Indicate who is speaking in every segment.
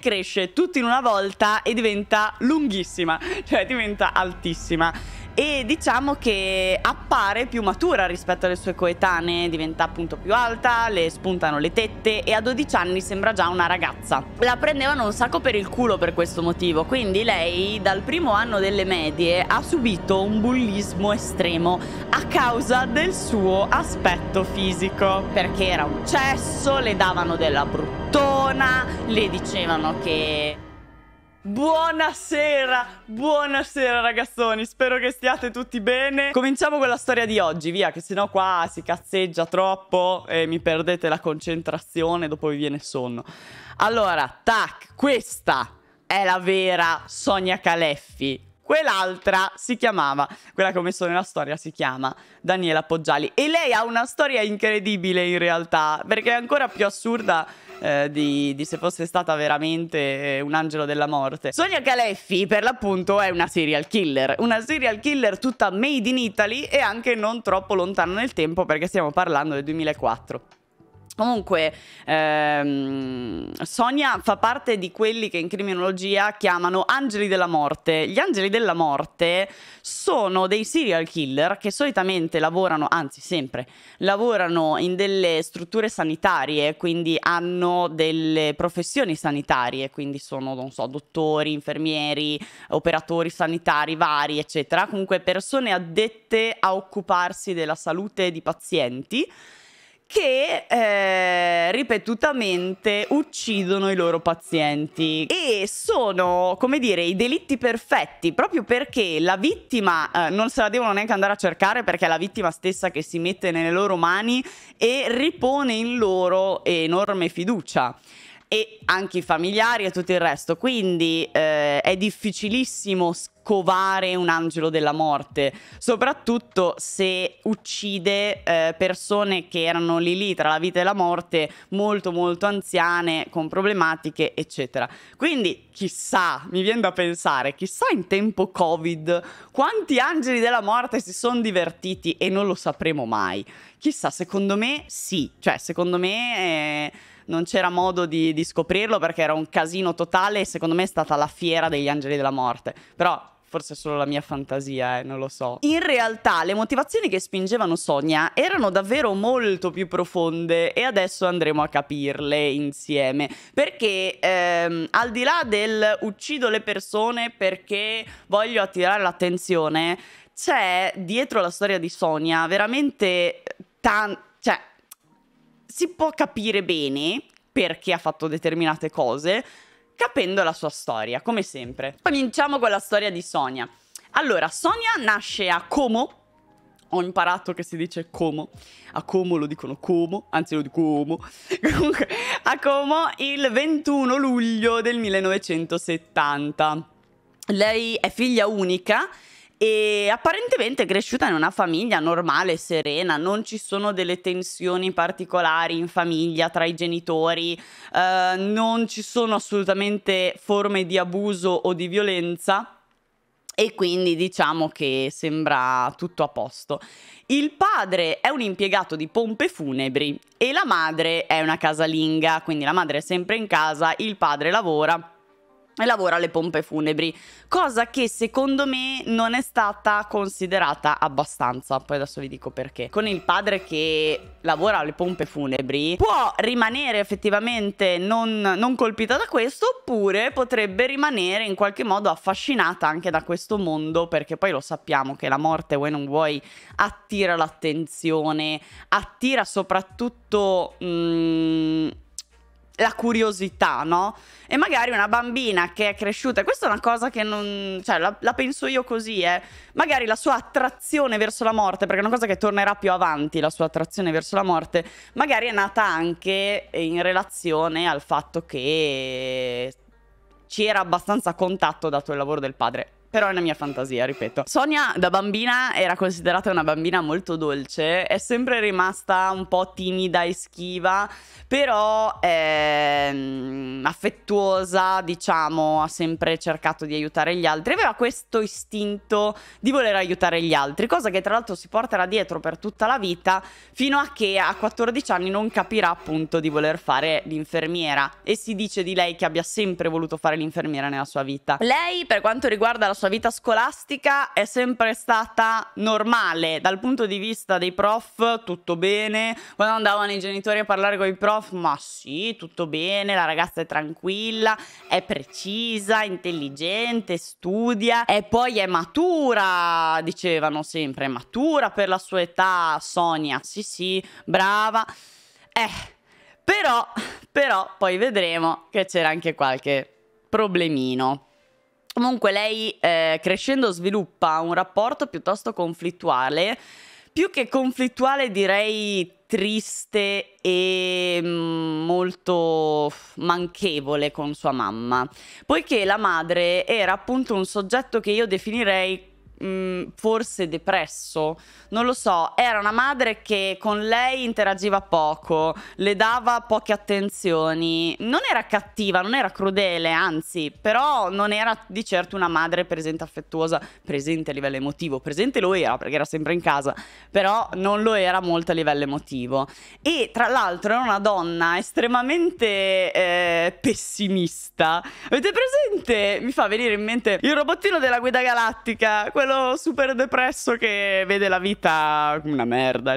Speaker 1: cresce tutto in una volta e diventa lunghissima, cioè diventa altissima e diciamo che appare più matura rispetto alle sue coetanee, diventa appunto più alta, le spuntano le tette e a 12 anni sembra già una ragazza. La prendevano un sacco per il culo per questo motivo, quindi lei dal primo anno delle medie ha subito un bullismo estremo a causa del suo aspetto fisico, perché era un cesso, le davano della bruttura buona, le dicevano che Buonasera, buonasera ragazzoni, spero che stiate tutti bene. Cominciamo con la storia di oggi, via, che sennò qua si cazzeggia troppo e mi perdete la concentrazione, dopo vi viene sonno. Allora, tac, questa è la vera Sonia Caleffi, Quell'altra si chiamava, quella che ho messo nella storia si chiama Daniela Poggiali e lei ha una storia incredibile in realtà, perché è ancora più assurda eh, di, di, se fosse stata veramente eh, un angelo della morte. Sonia Caleffi per l'appunto è una serial killer, una serial killer tutta made in Italy e anche non troppo lontana nel tempo perché stiamo parlando del 2004. Comunque, ehm, Sonia fa parte di quelli che in criminologia chiamano angeli della morte. Gli angeli della morte sono dei serial killer che solitamente lavorano, anzi sempre, lavorano in delle strutture sanitarie, quindi hanno delle professioni sanitarie, quindi sono, non so, dottori, infermieri, operatori sanitari vari, eccetera. Comunque persone addette a occuparsi della salute di pazienti che eh, ripetutamente uccidono i loro pazienti e sono, come dire, i delitti perfetti proprio perché la vittima eh, non se la devono neanche andare a cercare perché è la vittima stessa che si mette nelle loro mani e ripone in loro enorme fiducia e anche i familiari e tutto il resto. Quindi eh, è difficilissimo scovare un angelo della morte, soprattutto se uccide eh, persone che erano lì lì tra la vita e la morte, molto molto anziane, con problematiche, eccetera. Quindi chissà, mi viene da pensare, chissà in tempo Covid quanti angeli della morte si sono divertiti e non lo sapremo mai. Chissà, secondo me sì, cioè secondo me... Eh non c'era modo di, di scoprirlo perché era un casino totale e secondo me è stata la fiera degli angeli della morte. Però Forse è solo la mia fantasia, eh, non lo so. In realtà le motivazioni che spingevano Sonia erano davvero molto più profonde e adesso andremo a capirle insieme. Perché ehm, al di là del uccido le persone perché voglio attirare l'attenzione, c'è dietro la storia di Sonia veramente tanto... Cioè, si può capire bene perché ha fatto determinate cose capendo la sua storia, come sempre. Cominciamo con la storia di Sonia. Allora, Sonia nasce a Como. Ho imparato che si dice Como. A Como lo dicono Como, anzi lo dico Como. Comunque, a Como il 21 luglio del 1970. Lei è figlia unica e apparentemente è cresciuta in una famiglia normale, serena, non ci sono delle tensioni particolari in famiglia, tra i genitori, eh, non ci sono assolutamente forme di abuso o di violenza e quindi diciamo che sembra tutto a posto. Il padre è un impiegato di pompe funebri e la madre è una casalinga, quindi la madre è sempre in casa, il padre lavora e lavora alle pompe funebri, cosa che secondo me non è stata considerata abbastanza, poi adesso vi dico perché. Con il padre che lavora alle pompe funebri può rimanere effettivamente non, non colpita da questo oppure potrebbe rimanere in qualche modo affascinata anche da questo mondo perché poi lo sappiamo che la morte, vuoi non vuoi, attira l'attenzione, attira soprattutto... Mh, mm, la curiosità, no? E magari una bambina che è cresciuta, questa è una cosa che non. cioè, la, la, penso io così, eh. Magari la sua attrazione verso la morte, perché è una cosa che tornerà più avanti, la sua attrazione verso la morte, magari è nata anche in relazione al fatto che c'era abbastanza contatto dato il lavoro del padre. Però è una mia fantasia, ripeto. Sonia da bambina era considerata una bambina molto dolce, è sempre rimasta un po' timida e schiva, però è ehm, affettuosa, diciamo, ha sempre cercato di aiutare gli altri, aveva questo istinto di voler aiutare gli altri, cosa che tra l'altro si porterà dietro per tutta la vita, fino a che a 14 anni non capirà appunto di voler fare l'infermiera e si dice di lei che abbia sempre voluto fare l'infermiera nella sua vita. Lei, per quanto riguarda la nostra vita scolastica è sempre stata normale. Dal punto di vista dei prof, tutto bene. Quando andavano i genitori a parlare con i prof, ma sì, tutto bene, la ragazza è tranquilla, è precisa, intelligente, studia e poi è matura, dicevano sempre, matura per la sua età, Sonia. Sì, sì, brava. Eh, però, però poi vedremo che c'era anche qualche problemino. Comunque lei eh, crescendo sviluppa un rapporto piuttosto conflittuale, più che conflittuale direi triste e mm, molto manchevole con sua mamma, poiché la madre era appunto un soggetto che io definirei mh, mm, forse depresso, non lo so, era una madre che con lei interagiva poco, le dava poche attenzioni, non era cattiva, non era crudele, anzi, però non era di certo una madre presente affettuosa, presente a livello emotivo, presente lo era perché era sempre in casa, però non lo era molto a livello emotivo. E tra l'altro era una donna estremamente eh, pessimista. Avete presente? Mi fa venire in mente il robottino della guida galattica, quello quello super depresso che vede la vita come una merda.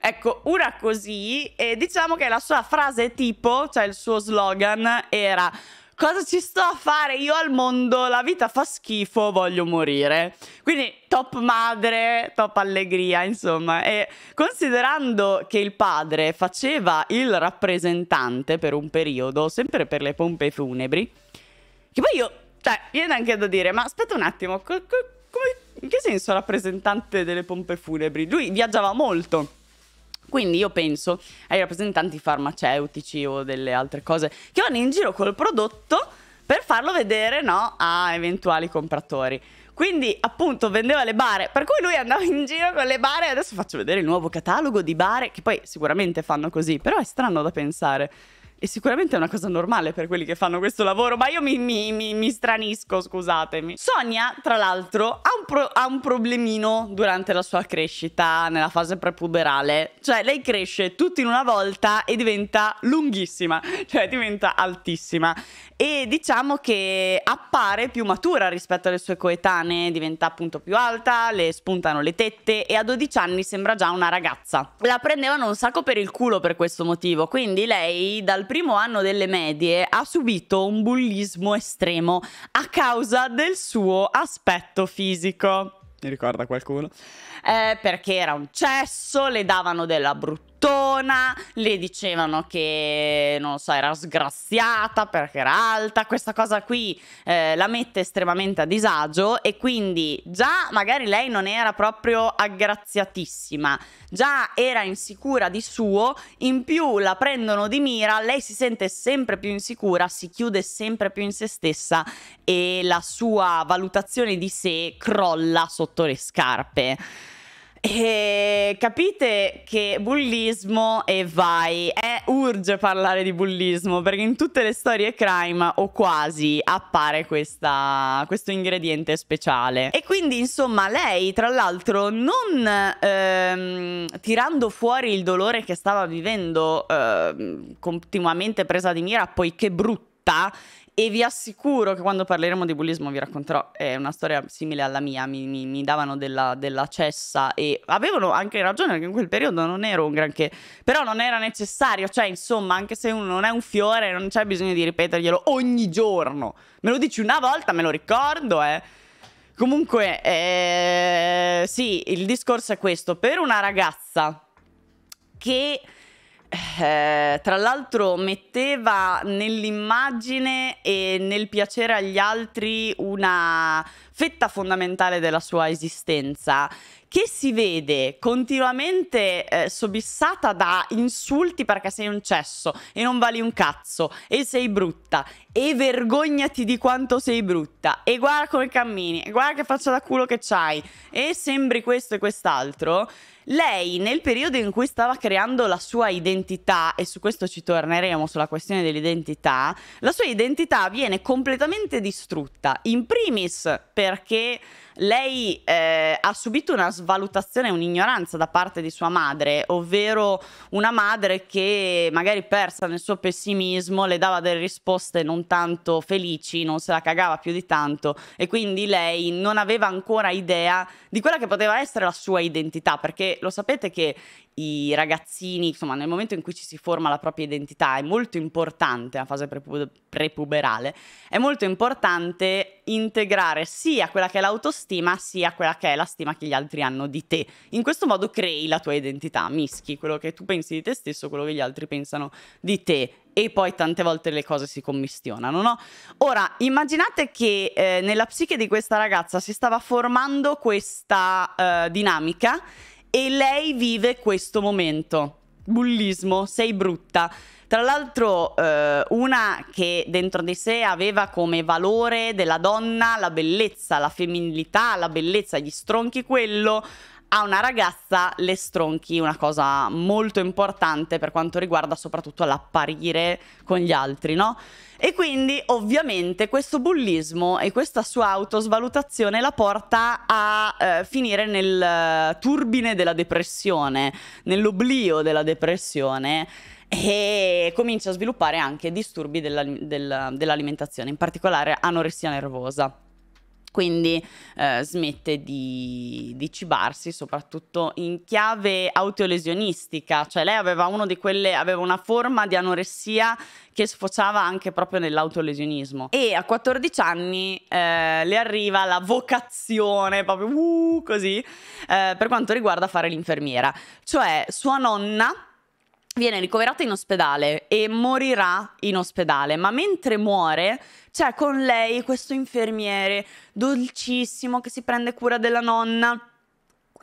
Speaker 1: Ecco, una così, e diciamo che la sua frase tipo, cioè il suo slogan, era cosa ci sto a fare io al mondo? La vita fa schifo, voglio morire. Quindi top madre, top allegria, insomma. E considerando che il padre faceva il rappresentante per un periodo, sempre per le pompe funebri, che poi io cioè, viene anche da dire, ma aspetta un attimo, co- co- come, in che senso rappresentante delle pompe funebri? Lui viaggiava molto. Quindi io penso ai rappresentanti farmaceutici o delle altre cose che vanno in giro col prodotto per farlo vedere no, a eventuali compratori. Quindi appunto vendeva le bare, per cui lui andava in giro con le bare. Adesso faccio vedere il nuovo catalogo di bare che poi sicuramente fanno così, però è strano da pensare. E sicuramente è una cosa normale per quelli che fanno questo lavoro, ma io mi, mi, mi, mi stranisco, scusatemi. Sonia, tra l'altro, ha, ha un problemino durante la sua crescita, nella fase prepuberale. Cioè, lei cresce tutto in una volta e diventa lunghissima, cioè diventa altissima e diciamo che appare più matura rispetto alle sue coetanee, diventa appunto più alta, le spuntano le tette e a 12 anni sembra già una ragazza. La prendevano un sacco per il culo per questo motivo, quindi lei dal primo anno delle medie ha subito un bullismo estremo a causa del suo aspetto fisico. Mi ricorda qualcuno? Eh, perché era un cesso, le davano della bruttura mattona, le dicevano che non so, era sgraziata perché era alta, questa cosa qui eh, la mette estremamente a disagio e quindi già magari lei non era proprio aggraziatissima, già era insicura di suo, in più la prendono di mira, lei si sente sempre più insicura, si chiude sempre più in se stessa e la sua valutazione di sé crolla sotto le scarpe. E eh, capite che bullismo e vai, è urge parlare di bullismo perché in tutte le storie crime o quasi appare questa, questo ingrediente speciale. E quindi insomma lei tra l'altro non ehm, tirando fuori il dolore che stava vivendo ehm, continuamente presa di mira poiché brutta e vi assicuro che quando parleremo di bullismo vi racconterò, è una storia simile alla mia, mi, mi, mi davano della, della, cessa e avevano anche ragione perché in quel periodo non ero un granché, però non era necessario, cioè insomma anche se uno non è un fiore non c'è bisogno di ripeterglielo ogni giorno, me lo dici una volta, me lo ricordo eh. Comunque, eh, sì, il discorso è questo, per una ragazza che eh, tra l'altro metteva nell'immagine e nel piacere agli altri una fetta fondamentale della sua esistenza che si vede continuamente eh, sobissata da insulti perché sei un cesso e non vali un cazzo e sei brutta e vergognati di quanto sei brutta e guarda come cammini e guarda che faccia da culo che c'hai e sembri questo e quest'altro lei nel periodo in cui stava creando la sua identità, e su questo ci torneremo sulla questione dell'identità, la sua identità viene completamente distrutta, in primis perché lei eh, ha subito una svalutazione, un'ignoranza da parte di sua madre, ovvero una madre che magari persa nel suo pessimismo le dava delle risposte non tanto felici, non se la cagava più di tanto e quindi lei non aveva ancora idea di quella che poteva essere la sua identità, perché lo sapete che i ragazzini, insomma, nel momento in cui ci si forma la propria identità è molto importante, la fase prepu- prepuberale, è molto importante integrare sia quella che è l'autostima sia quella che è la stima che gli altri hanno di te. In questo modo crei la tua identità, mischi quello che tu pensi di te stesso, quello che gli altri pensano di te e poi tante volte le cose si commissionano, no? Ora, immaginate che eh, nella psiche di questa ragazza si stava formando questa eh, dinamica e lei vive questo momento. Bullismo, sei brutta. Tra l'altro, eh, una che dentro di sé aveva come valore della donna la bellezza, la femminilità, la bellezza, gli stronchi quello, a una ragazza le stronchi una cosa molto importante per quanto riguarda soprattutto l'apparire con gli altri, no? E quindi ovviamente questo bullismo e questa sua autosvalutazione la porta a eh, finire nel eh, turbine della depressione, nell'oblio della depressione e comincia a sviluppare anche disturbi della, del, dell'alimentazione, in particolare anoressia nervosa quindi eh, smette di, di, cibarsi soprattutto in chiave autolesionistica, cioè lei aveva, quelle, aveva una forma di anoressia che sfociava anche proprio nell'autolesionismo e a 14 anni eh, le arriva la vocazione proprio uh, così eh, per quanto riguarda fare l'infermiera, cioè sua nonna viene ricoverata in ospedale e morirà in ospedale, ma mentre muore c'è cioè, con lei questo infermiere dolcissimo che si prende cura della nonna.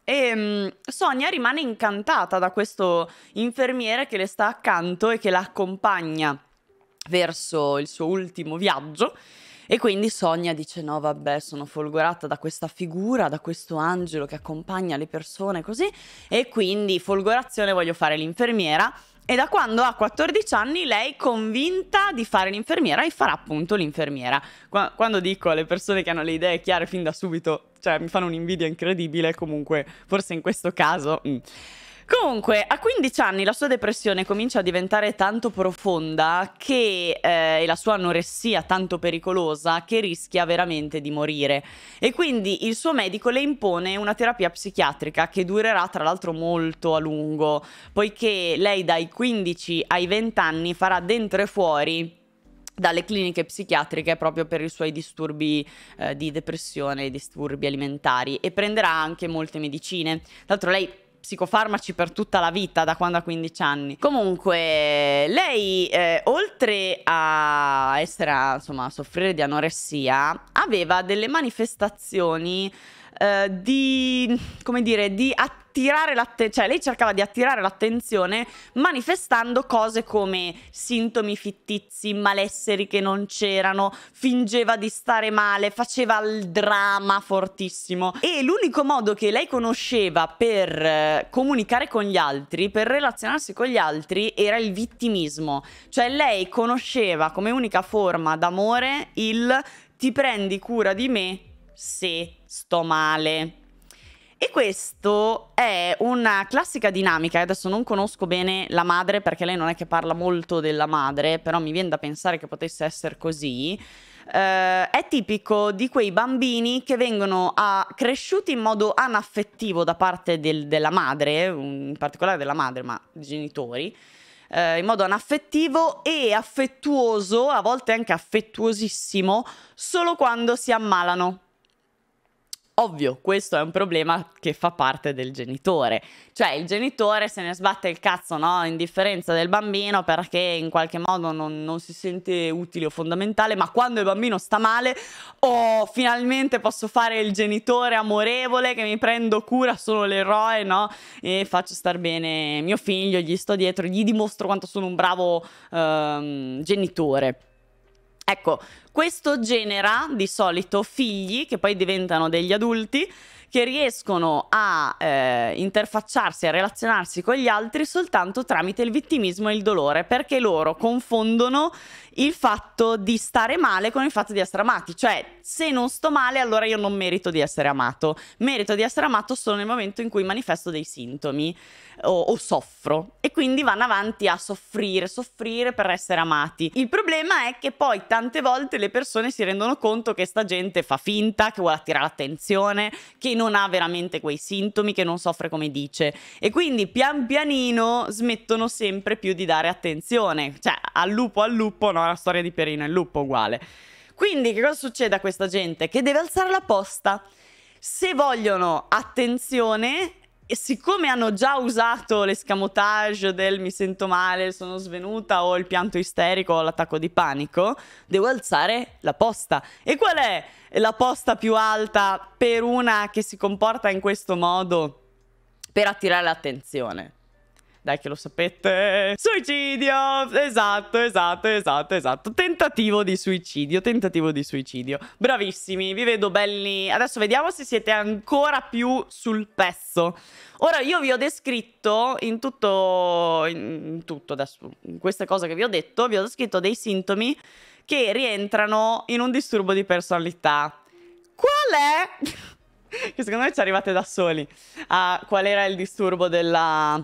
Speaker 1: E ehm, Sonia rimane incantata da questo infermiere che le sta accanto e che la accompagna verso il suo ultimo viaggio. E quindi Sonia dice: No, vabbè, sono folgorata da questa figura, da questo angelo che accompagna le persone così. E quindi, folgorazione, voglio fare l'infermiera. E da quando ha 14 anni lei è convinta di fare l'infermiera e farà appunto l'infermiera. Quando dico alle persone che hanno le idee chiare fin da subito, cioè mi fanno un'invidia incredibile, comunque forse in questo caso... Mh. Mm. Comunque, a 15 anni la sua depressione comincia a diventare tanto profonda che, eh, e la sua anoressia tanto pericolosa che rischia veramente di morire. E quindi il suo medico le impone una terapia psichiatrica che durerà tra l'altro molto a lungo, poiché lei dai 15 ai 20 anni farà dentro e fuori dalle cliniche psichiatriche proprio per i suoi disturbi eh, di depressione, disturbi alimentari e prenderà anche molte medicine. Tra l'altro lei psicofarmaci per tutta la vita, da quando ha 15 anni. Comunque, lei, eh, oltre a essere, insomma, a soffrire di anoressia, aveva delle manifestazioni eh, di, come dire, di attirare l'attenzione, cioè lei cercava di attirare l'attenzione manifestando cose come sintomi fittizi, malesseri che non c'erano, fingeva di stare male, faceva il dramma fortissimo e l'unico modo che lei conosceva per eh, comunicare con gli altri, per relazionarsi con gli altri era il vittimismo, cioè lei conosceva come unica forma d'amore il ti prendi cura di me se sto male. E questo è una classica dinamica, eh, adesso non conosco bene la madre perché lei non è che parla molto della madre, però mi viene da pensare che potesse essere così, uh, è tipico di quei bambini che vengono a, ah, cresciuti in modo anaffettivo da parte del, della madre, eh, in particolare della madre, ma dei genitori, uh, in modo anaffettivo e affettuoso, a volte anche affettuosissimo, solo quando si ammalano. Ovvio, questo è un problema che fa parte del genitore. Cioè, il genitore se ne sbatte il cazzo, no? Indifferenza del bambino perché in qualche modo non, non si sente utile o fondamentale, ma quando il bambino sta male, oh, finalmente posso fare il genitore amorevole che mi prendo cura, sono l'eroe, no? E faccio star bene mio figlio, gli sto dietro, gli dimostro quanto sono un bravo ehm, genitore. Ecco, questo genera di solito figli che poi diventano degli adulti che riescono a eh, interfacciarsi, a relazionarsi con gli altri soltanto tramite il vittimismo e il dolore, perché loro confondono il fatto di stare male con il fatto di essere amati. Cioè, se non sto male, allora io non merito di essere amato. Merito di essere amato solo nel momento in cui manifesto dei sintomi o, o soffro. E quindi vanno avanti a soffrire, soffrire per essere amati. Il problema è che poi tante volte le persone si rendono conto che sta gente fa finta, che vuole attirare attenzione, che non ha veramente quei sintomi, che non soffre come dice. E quindi pian pianino smettono sempre più di dare attenzione. Cioè, al lupo al lupo, no? la storia di Perino e il lupo uguale. Quindi che cosa succede a questa gente? Che deve alzare la posta. Se vogliono attenzione, e siccome hanno già usato l'escamotage del mi sento male, sono svenuta o il pianto isterico o l'attacco di panico, devo alzare la posta. E qual è la posta più alta per una che si comporta in questo modo per attirare l'attenzione? Dai che lo sapete. Suicidio! Esatto, esatto, esatto, esatto. Tentativo di suicidio, tentativo di suicidio. Bravissimi, vi vedo belli. Adesso vediamo se siete ancora più sul pezzo. Ora io vi ho descritto in tutto, in tutto adesso, in queste cose che vi ho detto, vi ho descritto dei sintomi che rientrano in un disturbo di personalità. Qual è? che secondo me ci arrivate da soli. A ah, qual era il disturbo della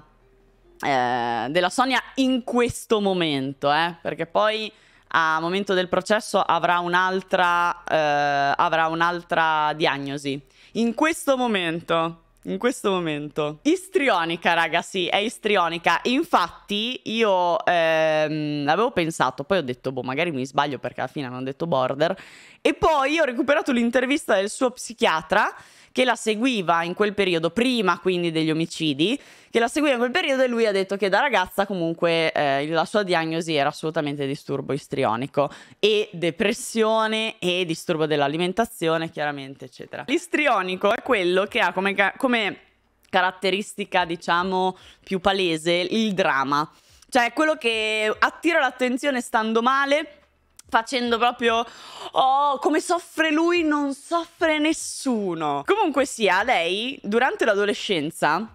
Speaker 1: eh, della Sonia in questo momento, eh, perché poi a momento del processo avrà un'altra, eh, avrà un'altra diagnosi. In questo momento, in questo momento. Istrionica, raga, sì, è istrionica. Infatti io ehm, avevo pensato, poi ho detto, boh, magari mi sbaglio perché alla fine hanno detto border. E poi ho recuperato l'intervista del suo psichiatra che la seguiva in quel periodo, prima quindi degli omicidi, che la seguiva in quel periodo e lui ha detto che da ragazza comunque eh, la sua diagnosi era assolutamente disturbo istrionico e depressione e disturbo dell'alimentazione chiaramente eccetera. L'istrionico è quello che ha come, come caratteristica diciamo più palese il dramma, cioè quello che attira l'attenzione stando male facendo proprio oh come soffre lui non soffre nessuno comunque sia lei durante l'adolescenza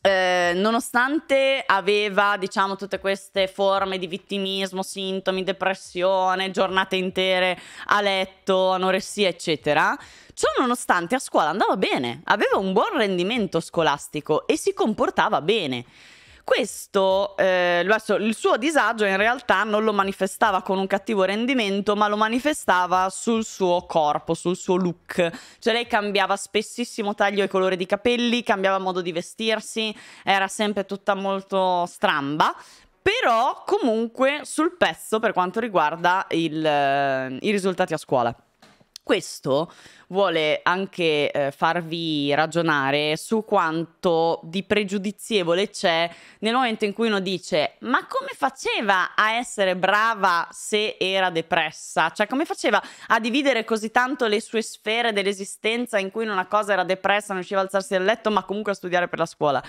Speaker 1: eh, nonostante aveva diciamo tutte queste forme di vittimismo, sintomi, depressione, giornate intere a letto, anoressia eccetera, ciò nonostante a scuola andava bene, aveva un buon rendimento scolastico e si comportava bene. Questo, eh, il suo disagio in realtà non lo manifestava con un cattivo rendimento, ma lo manifestava sul suo corpo, sul suo look. Cioè lei cambiava spessissimo taglio e colore di capelli, cambiava modo di vestirsi, era sempre tutta molto stramba, però comunque sul pezzo per quanto riguarda il, eh, i risultati a scuola questo vuole anche eh, farvi ragionare su quanto di pregiudizievole c'è nel momento in cui uno dice ma come faceva a essere brava se era depressa? Cioè come faceva a dividere così tanto le sue sfere dell'esistenza in cui in una cosa era depressa, non riusciva a alzarsi dal letto ma comunque a studiare per la scuola?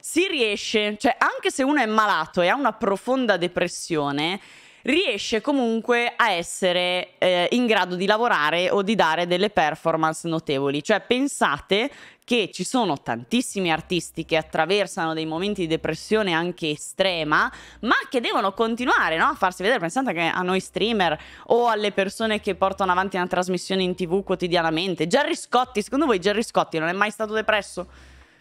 Speaker 1: Si riesce, cioè anche se uno è malato e ha una profonda depressione, riesce comunque a essere eh, in grado di lavorare o di dare delle performance notevoli. Cioè pensate che ci sono tantissimi artisti che attraversano dei momenti di depressione anche estrema, ma che devono continuare no? a farsi vedere. Pensate anche a noi streamer o alle persone che portano avanti una trasmissione in tv quotidianamente. Gerry Scotti, secondo voi Gerry Scotti non è mai stato depresso?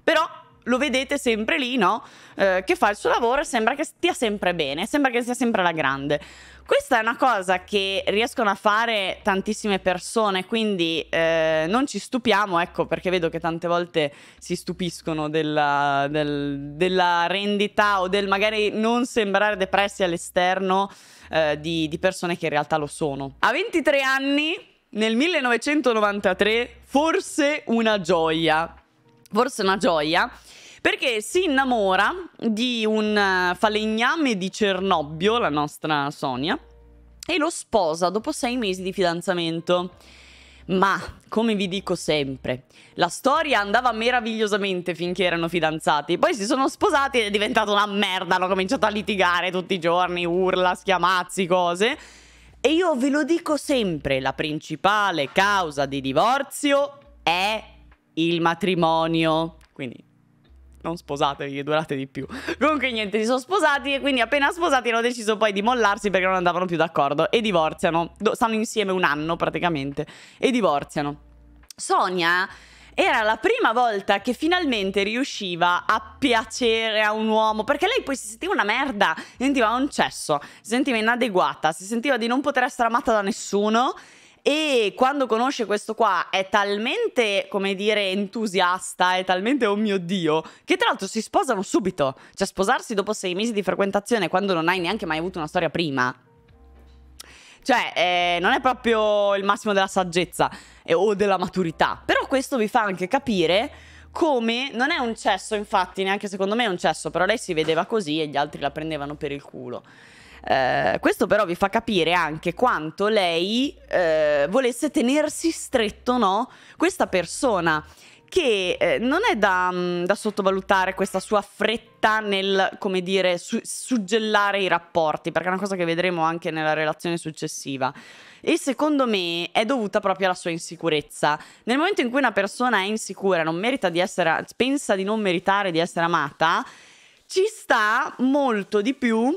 Speaker 1: Però lo vedete sempre lì, no? Eh, che fa il suo lavoro e sembra che stia sempre bene, sembra che sia sempre la grande. Questa è una cosa che riescono a fare tantissime persone, quindi eh, non ci stupiamo, ecco perché vedo che tante volte si stupiscono della, del, della rendita o del magari non sembrare depressi all'esterno eh, di, di persone che in realtà lo sono. A 23 anni, nel 1993, forse una gioia, forse una gioia perché si innamora di un eh, falegname di Cernobbio, la nostra Sonia, e lo sposa dopo sei mesi di fidanzamento. Ma, come vi dico sempre, la storia andava meravigliosamente finché erano fidanzati. Poi si sono sposati ed è diventata una merda. Hanno cominciato a litigare tutti i giorni, urla, schiamazzi, cose. E io ve lo dico sempre, la principale causa di divorzio è il matrimonio. Quindi non sposatevi, che durate di più. Comunque niente, si sono sposati e quindi appena sposati hanno deciso poi di mollarsi perché non andavano più d'accordo e divorziano. stanno insieme un anno praticamente e divorziano. Sonia era la prima volta che finalmente riusciva a piacere a un uomo, perché lei poi si sentiva una merda, si sentiva un cesso, si sentiva inadeguata, si sentiva di non poter essere amata da nessuno e quando conosce questo qua è talmente, come dire, entusiasta, è talmente oh mio dio, che tra l'altro si sposano subito. Cioè sposarsi dopo sei mesi di frequentazione quando non hai neanche mai avuto una storia prima. Cioè, eh, non è proprio il massimo della saggezza eh, o della maturità. Però questo vi fa anche capire come non è un cesso, infatti, neanche secondo me è un cesso, però lei si vedeva così e gli altri la prendevano per il culo. Eh, questo però vi fa capire anche quanto lei eh, volesse tenersi stretto, no? Questa persona che eh, non è da, mm, da, sottovalutare questa sua fretta nel, come dire, su suggellare i rapporti, perché è una cosa che vedremo anche nella relazione successiva. E secondo me è dovuta proprio alla sua insicurezza. Nel momento in cui una persona è insicura, non merita di essere, pensa di non meritare di essere amata, ci sta molto di più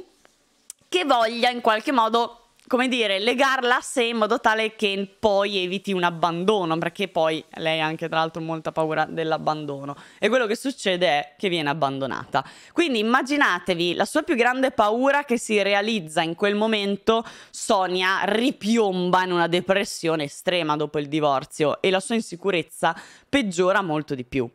Speaker 1: che voglia in qualche modo come dire, legarla a sé in modo tale che poi eviti un abbandono, perché poi lei ha anche tra l'altro molta paura dell'abbandono. E quello che succede è che viene abbandonata. Quindi immaginatevi la sua più grande paura che si realizza in quel momento, Sonia ripiomba in una depressione estrema dopo il divorzio e la sua insicurezza peggiora molto di più.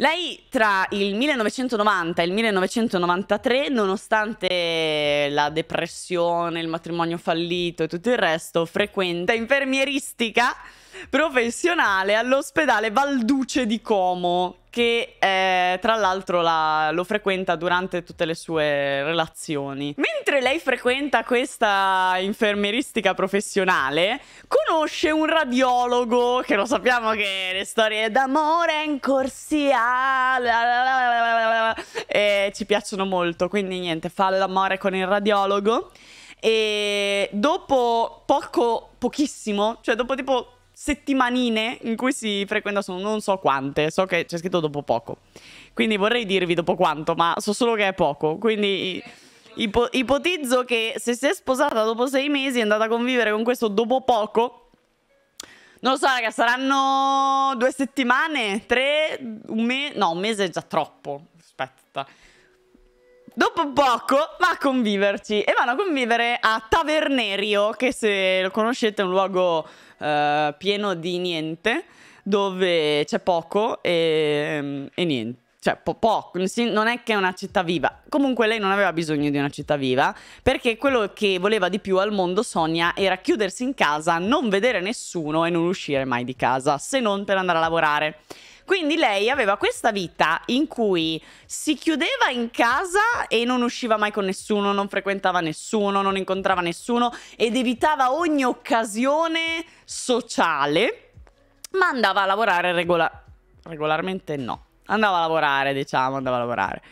Speaker 1: Lei tra il 1990 e il 1993, nonostante la depressione, il matrimonio fallito e tutto il resto, frequenta infermieristica professionale all'ospedale Valduce di Como, che eh, tra l'altro la, lo frequenta durante tutte le sue relazioni. Mentre lei frequenta questa infermieristica professionale, conosce un radiologo che lo sappiamo che le storie d'amore in corsia la, la, e ci piacciono molto, quindi niente, fa l'amore con il radiologo e dopo poco pochissimo, cioè dopo tipo settimanine in cui si frequenta sono non so quante, so che c'è scritto dopo poco. Quindi vorrei dirvi dopo quanto, ma so solo che è poco, quindi ipo ipotizzo che se si è sposata dopo sei mesi e è andata a convivere con questo dopo poco, non lo so, raga, saranno due settimane, tre, un mese, no, un mese è già troppo, aspetta. Dopo poco va a conviverci e vanno a convivere a Tavernerio, che se lo conoscete è un luogo eh, pieno di niente, dove c'è poco e, e niente cioè po- poco, non è che è una città viva. Comunque lei non aveva bisogno di una città viva, perché quello che voleva di più al mondo Sonia era chiudersi in casa, non vedere nessuno e non uscire mai di casa, se non per andare a lavorare. Quindi lei aveva questa vita in cui si chiudeva in casa e non usciva mai con nessuno, non frequentava nessuno, non incontrava nessuno ed evitava ogni occasione sociale, ma andava a lavorare regola- regolarmente no. Andava a lavorare, diciamo, andava a lavorare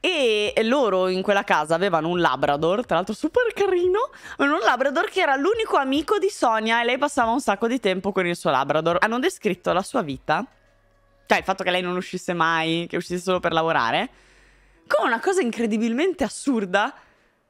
Speaker 1: e loro in quella casa avevano un Labrador, tra l'altro super carino, avevano un Labrador che era l'unico amico di Sonia e lei passava un sacco di tempo con il suo Labrador. Hanno descritto la sua vita cioè, il fatto che lei non uscisse mai, che uscisse solo per lavorare. Come una cosa incredibilmente assurda.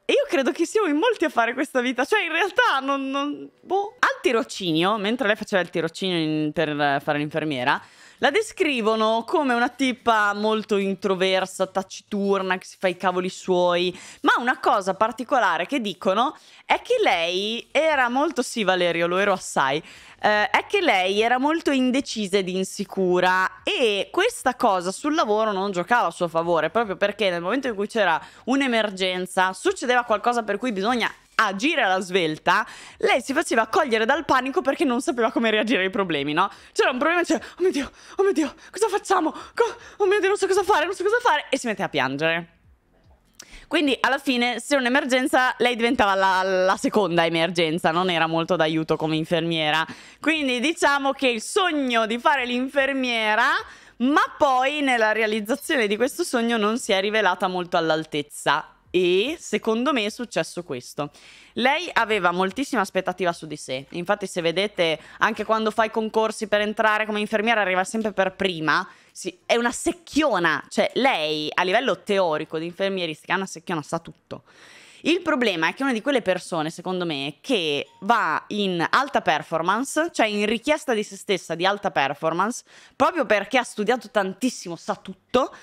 Speaker 1: E io credo che siamo in molti a fare questa vita. Cioè, in realtà non. non boh. Al tirocinio, mentre lei faceva il tirocinio in, per fare l'infermiera, la descrivono come una tipa molto introversa, taciturna, che si fa i cavoli suoi, ma una cosa particolare che dicono è che lei era molto, sì Valerio, lo ero assai, eh, è che lei era molto indecisa ed insicura e questa cosa sul lavoro non giocava a suo favore, proprio perché nel momento in cui c'era un'emergenza succedeva qualcosa per cui bisogna a agire alla svelta, lei si faceva cogliere dal panico perché non sapeva come reagire ai problemi, no? C'era un problema, c'era, oh mio Dio, oh mio Dio, cosa facciamo? Co- oh mio Dio, non so cosa fare, non so cosa fare, e si mette a piangere. Quindi alla fine, se un'emergenza, lei diventava la, la, seconda emergenza, non era molto d'aiuto come infermiera. Quindi diciamo che il sogno di fare l'infermiera, ma poi nella realizzazione di questo sogno non si è rivelata molto all'altezza. E secondo me è successo questo. Lei aveva moltissima aspettativa su di sé. Infatti, se vedete, anche quando fai concorsi per entrare come infermiera, arriva sempre per prima. Sì, è una secchiona. Cioè, lei a livello teorico di infermieristica, è una secchiona, sa tutto. Il problema è che è una di quelle persone, secondo me, che va in alta performance, cioè in richiesta di se stessa di alta performance, proprio perché ha studiato tantissimo, sa tutto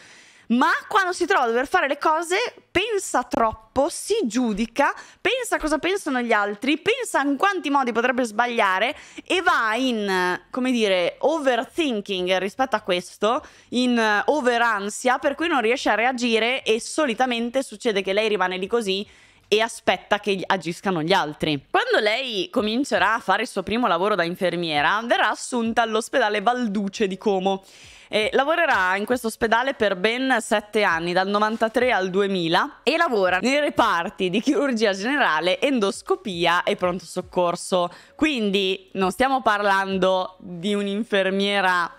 Speaker 1: ma quando si trova a dover fare le cose pensa troppo, si giudica, pensa cosa pensano gli altri, pensa in quanti modi potrebbe sbagliare e va in, come dire, overthinking rispetto a questo, in eh, overansia, per cui non riesce a reagire e solitamente succede che lei rimane lì così e aspetta che agiscano gli altri. Quando lei comincerà a fare il suo primo lavoro da infermiera, verrà assunta all'ospedale Valduce di Como eh, lavorerà in questo ospedale per ben sette anni, dal 93 al 2000, e lavora nei reparti di chirurgia generale, endoscopia e pronto soccorso. Quindi non stiamo parlando di un'infermiera...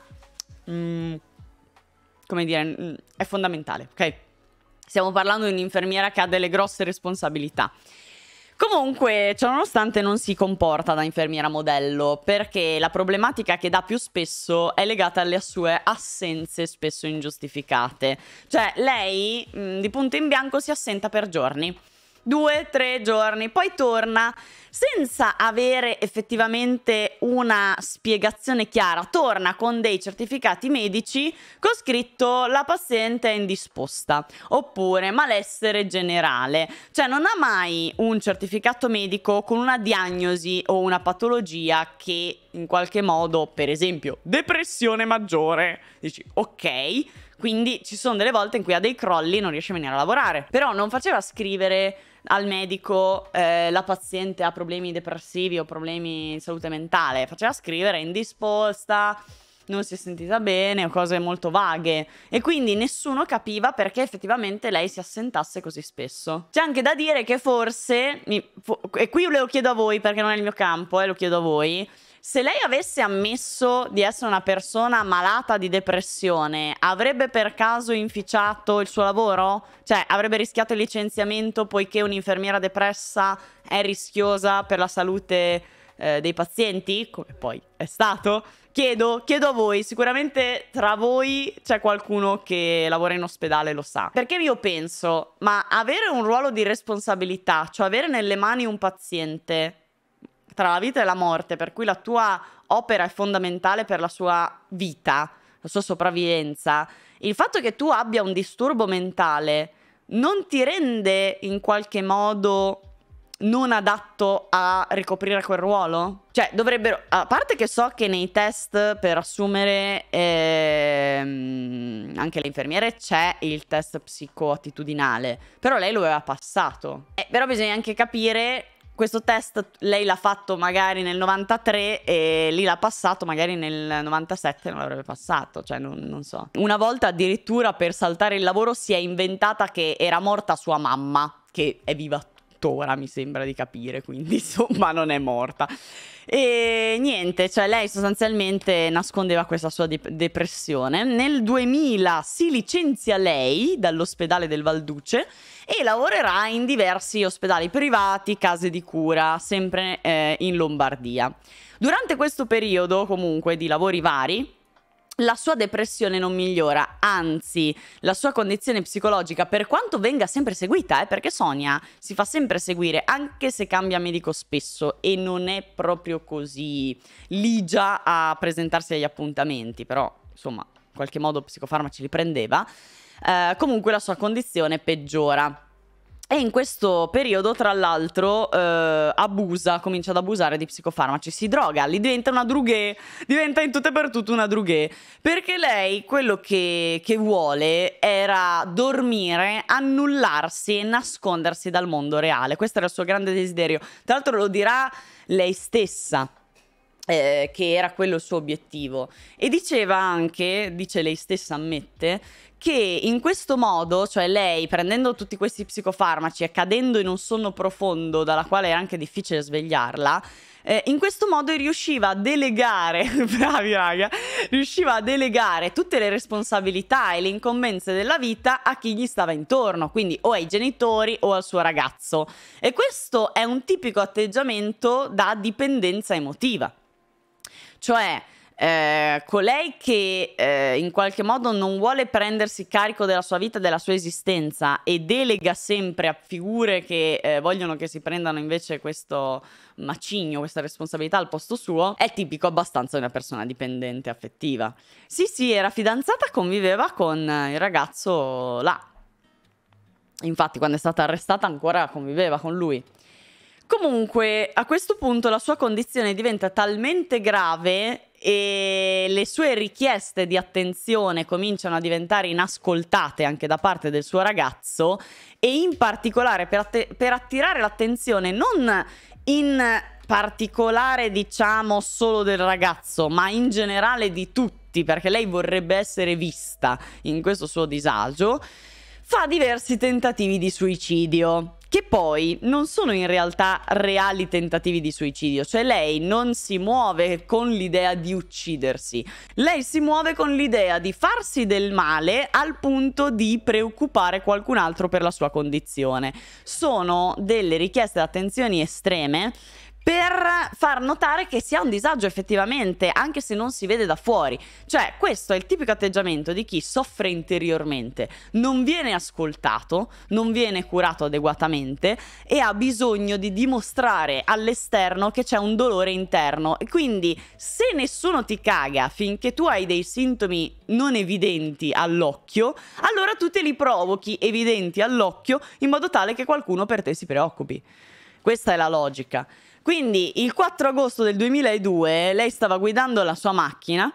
Speaker 1: Mm, come dire, mm, è fondamentale, ok? Stiamo parlando di un'infermiera che ha delle grosse responsabilità. Comunque, ciononostante non si comporta da infermiera modello, perché la problematica che dà più spesso è legata alle sue assenze spesso ingiustificate. Cioè, lei di punto in bianco si assenta per giorni due, tre giorni, poi torna senza avere effettivamente una spiegazione chiara, torna con dei certificati medici con scritto la paziente è indisposta oppure malessere generale, cioè non ha mai un certificato medico con una diagnosi o una patologia che in qualche modo, per esempio, depressione maggiore, dici ok, quindi ci sono delle volte in cui ha dei crolli e non riesce a venire a lavorare. Però non faceva scrivere al medico eh, la paziente ha problemi depressivi o problemi di salute mentale, faceva scrivere è indisposta, non si è sentita bene o cose molto vaghe e quindi nessuno capiva perché effettivamente lei si assentasse così spesso. C'è anche da dire che forse, mi, e qui lo chiedo a voi perché non è il mio campo, eh, lo chiedo a voi, se lei avesse ammesso di essere una persona malata di depressione, avrebbe per caso inficiato il suo lavoro? Cioè, avrebbe rischiato il licenziamento poiché un'infermiera depressa è rischiosa per la salute eh, dei pazienti, come poi è stato? Chiedo, chiedo a voi, sicuramente tra voi c'è qualcuno che lavora in ospedale lo sa. Perché io penso, ma avere un ruolo di responsabilità, cioè avere nelle mani un paziente, tra la vita e la morte, per cui la tua opera è fondamentale per la sua vita, la sua sopravvivenza, il fatto che tu abbia un disturbo mentale non ti rende in qualche modo non adatto a ricoprire quel ruolo? Cioè, dovrebbero. A parte che so che nei test per assumere ehm, anche le infermiere c'è il test psicoattitudinale, però lei lo aveva passato. Eh, però bisogna anche capire questo test lei l'ha fatto magari nel 93 e lì l'ha passato, magari nel 97 non l'avrebbe passato, cioè non, non, so. Una volta addirittura per saltare il lavoro si è inventata che era morta sua mamma, che è viva tuttora, mi sembra di capire, quindi insomma non è morta. E niente, cioè lei sostanzialmente nascondeva questa sua de- depressione. Nel 2000 si licenzia lei dall'ospedale del Valduce e lavorerà in diversi ospedali privati, case di cura, sempre eh, in Lombardia. Durante questo periodo comunque di lavori vari, la sua depressione non migliora, anzi la sua condizione psicologica, per quanto venga sempre seguita, eh, perché Sonia si fa sempre seguire, anche se cambia medico spesso e non è proprio così ligia a presentarsi agli appuntamenti, però insomma in qualche modo psicofarmaci li prendeva, eh, comunque la sua condizione peggiora. E in questo periodo, tra l'altro, eh, abusa, comincia ad abusare di psicofarmaci, si droga, lì diventa una drughe, diventa in tutto e per tutto una drughe, perché lei quello che, che vuole era dormire, annullarsi e nascondersi dal mondo reale, questo era il suo grande desiderio, tra l'altro lo dirà lei stessa eh, che era quello il suo obiettivo. E diceva anche, dice lei stessa ammette, che in questo modo, cioè lei prendendo tutti questi psicofarmaci e cadendo in un sonno profondo dalla quale era anche difficile svegliarla, eh, in questo modo riusciva a delegare, bravi raga, riusciva a delegare tutte le responsabilità e le incombenze della vita a chi gli stava intorno, quindi o ai genitori o al suo ragazzo. E questo è un tipico atteggiamento da dipendenza emotiva. Cioè, eh, colei che eh, in qualche modo non vuole prendersi carico della sua vita, della sua esistenza e delega sempre a figure che eh, vogliono che si prendano invece questo macigno, questa responsabilità al posto suo, è tipico abbastanza di una persona dipendente affettiva. Sì, sì, era fidanzata, conviveva con eh, il ragazzo là. Infatti, quando è stata arrestata ancora conviveva con lui. Comunque, a questo punto la sua condizione diventa talmente grave e le sue richieste di attenzione cominciano a diventare inascoltate anche da parte del suo ragazzo e in particolare per, att per attirare l'attenzione non in particolare diciamo solo del ragazzo ma in generale di tutti perché lei vorrebbe essere vista in questo suo disagio fa diversi tentativi di suicidio che poi non sono in realtà reali tentativi di suicidio, cioè lei non si muove con l'idea di uccidersi, lei si muove con l'idea di farsi del male al punto di preoccupare qualcun altro per la sua condizione. Sono delle richieste di attenzioni estreme per far notare che si ha un disagio effettivamente, anche se non si vede da fuori. Cioè, questo è il tipico atteggiamento di chi soffre interiormente, non viene ascoltato, non viene curato adeguatamente e ha bisogno di dimostrare all'esterno che c'è un dolore interno. E quindi, se nessuno ti caga finché tu hai dei sintomi non evidenti all'occhio, allora tu te li provochi evidenti all'occhio in modo tale che qualcuno per te si preoccupi. Questa è la logica. Quindi il 4 agosto del 2002 lei stava guidando la sua macchina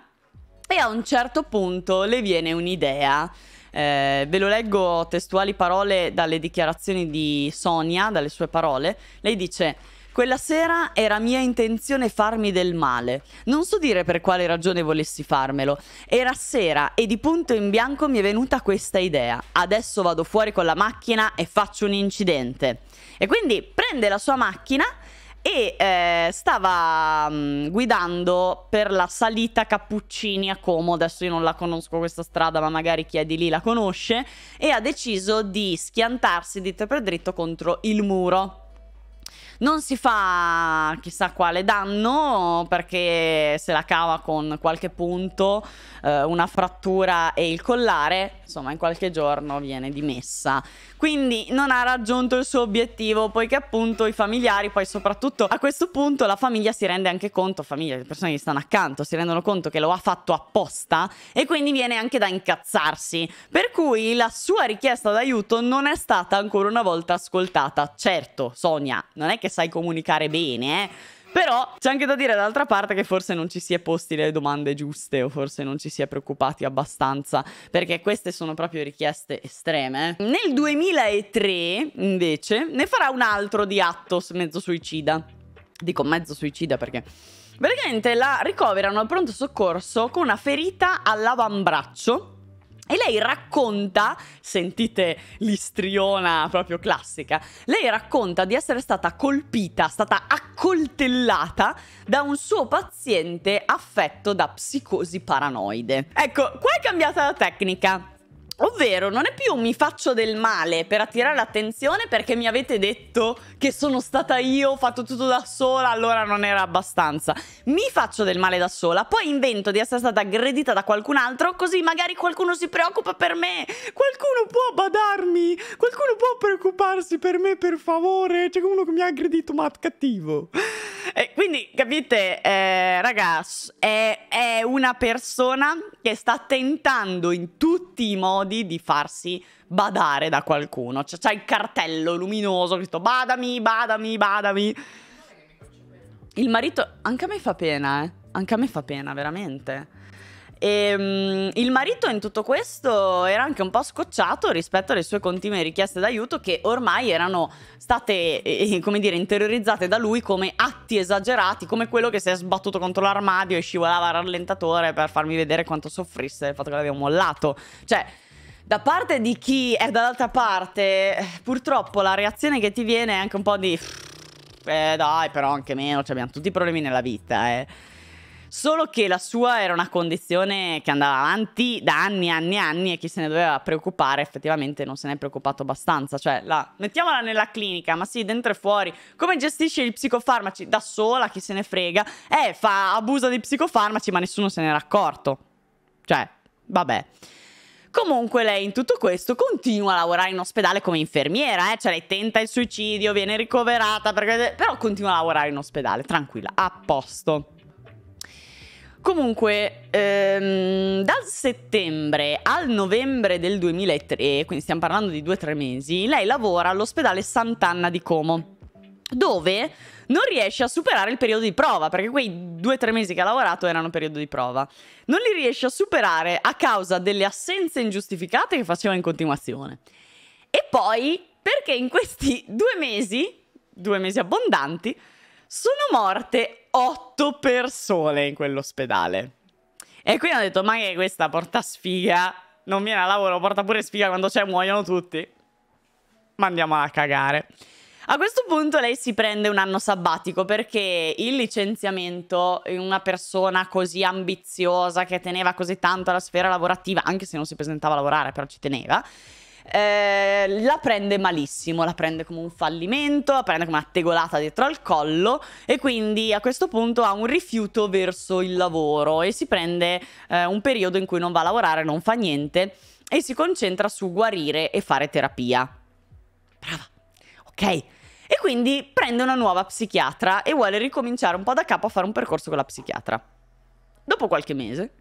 Speaker 1: e a un certo punto le viene un'idea. Eh, ve lo leggo testuali parole dalle dichiarazioni di Sonia, dalle sue parole. Lei dice: Quella sera era mia intenzione farmi del male. Non so dire per quale ragione volessi farmelo. Era sera e di punto in bianco mi è venuta questa idea. Adesso vado fuori con la macchina e faccio un incidente. E quindi prende la sua macchina e eh, stava mh, mm, guidando per la salita Cappuccini a Como, adesso io non la conosco questa strada ma magari chi è di lì la conosce, e ha deciso di schiantarsi dritto per dritto contro il muro non si fa chissà quale danno perché se la cava con qualche punto, eh, una frattura e il collare, insomma in qualche giorno viene dimessa. Quindi non ha raggiunto il suo obiettivo poiché appunto i familiari poi soprattutto a questo punto la famiglia si rende anche conto, famiglia, le persone che stanno accanto si rendono conto che lo ha fatto apposta e quindi viene anche da incazzarsi. Per cui la sua richiesta d'aiuto non è stata ancora una volta ascoltata. Certo, Sonia, non è che sai comunicare bene, eh? Però c'è anche da dire dall'altra parte che forse non ci si è posti le domande giuste o forse non ci si è preoccupati abbastanza perché queste sono proprio richieste estreme. Nel 2003 invece ne farà un altro di Atos mezzo suicida. Dico mezzo suicida perché praticamente la ricoverano al pronto soccorso con una ferita all'avambraccio e lei racconta, sentite l'istriona proprio classica, lei racconta di essere stata colpita, stata accoltellata da un suo paziente affetto da psicosi paranoide. Ecco, qua è cambiata la tecnica. Ovvero, non è più mi faccio del male per attirare l'attenzione perché mi avete detto che sono stata io, ho fatto tutto da sola, allora non era abbastanza. Mi faccio del male da sola, poi invento di essere stata aggredita da qualcun altro, così magari qualcuno si preoccupa per me. Qualcuno può badarmi, qualcuno può preoccuparsi per me, per favore. C'è uno che mi ha aggredito, ma cattivo. E quindi capite, eh, ragazzi, è, è una persona che sta tentando in tutti i modi modi di farsi badare da qualcuno. Cioè, c'è il cartello luminoso che sto badami, badami, badami. Il marito, anche a me fa pena, eh. Anche a me fa pena, veramente. E, um, il marito in tutto questo era anche un po' scocciato rispetto alle sue continue richieste d'aiuto che ormai erano state, eh, eh, come dire, interiorizzate da lui come atti esagerati, come quello che si è sbattuto contro l'armadio e scivolava al rallentatore per farmi vedere quanto soffrisse il fatto che l'avevo mollato. Cioè, da parte di chi è dall'altra parte, purtroppo la reazione che ti viene è anche un po' di... Eh dai, però anche meno, cioè abbiamo tutti i problemi nella vita, eh. Solo che la sua era una condizione che andava avanti da anni e anni e anni e chi se ne doveva preoccupare effettivamente non se ne è preoccupato abbastanza. Cioè, la, mettiamola nella clinica, ma sì, dentro e fuori. Come gestisce i psicofarmaci? Da sola, chi se ne frega? Eh, fa, abusa di psicofarmaci, ma nessuno se n'era accorto. Cioè, vabbè. Comunque lei in tutto questo continua a lavorare in ospedale come infermiera, eh? cioè lei tenta il suicidio, viene ricoverata, perché... però continua a lavorare in ospedale, tranquilla, a posto. Comunque, ehm, dal settembre al novembre del 2003, quindi stiamo parlando di due o tre mesi, lei lavora all'ospedale Sant'Anna di Como, dove non riesce a superare il periodo di prova, perché quei due o tre mesi che ha lavorato erano periodo di prova. Non li riesce a superare a causa delle assenze ingiustificate che faceva in continuazione. E poi perché in questi due mesi, due mesi abbondanti, sono morte otto persone in quell'ospedale. E qui hanno detto, ma che questa porta sfiga, non viene a lavoro, porta pure sfiga quando c'è muoiono tutti. Ma andiamo a cagare. A questo punto lei si prende un anno sabbatico perché il licenziamento in una persona così ambiziosa che teneva così tanto alla sfera lavorativa, anche se non si presentava a lavorare, però ci teneva, eh, la prende malissimo, la prende come un fallimento, la prende come una tegolata dietro al collo e quindi a questo punto ha un rifiuto verso il lavoro e si prende eh, un periodo in cui non va a lavorare, non fa niente e si concentra su guarire e fare terapia. Brava. Ok, e quindi prende una nuova psichiatra e vuole ricominciare un po' da capo a fare un percorso con la psichiatra. Dopo qualche mese,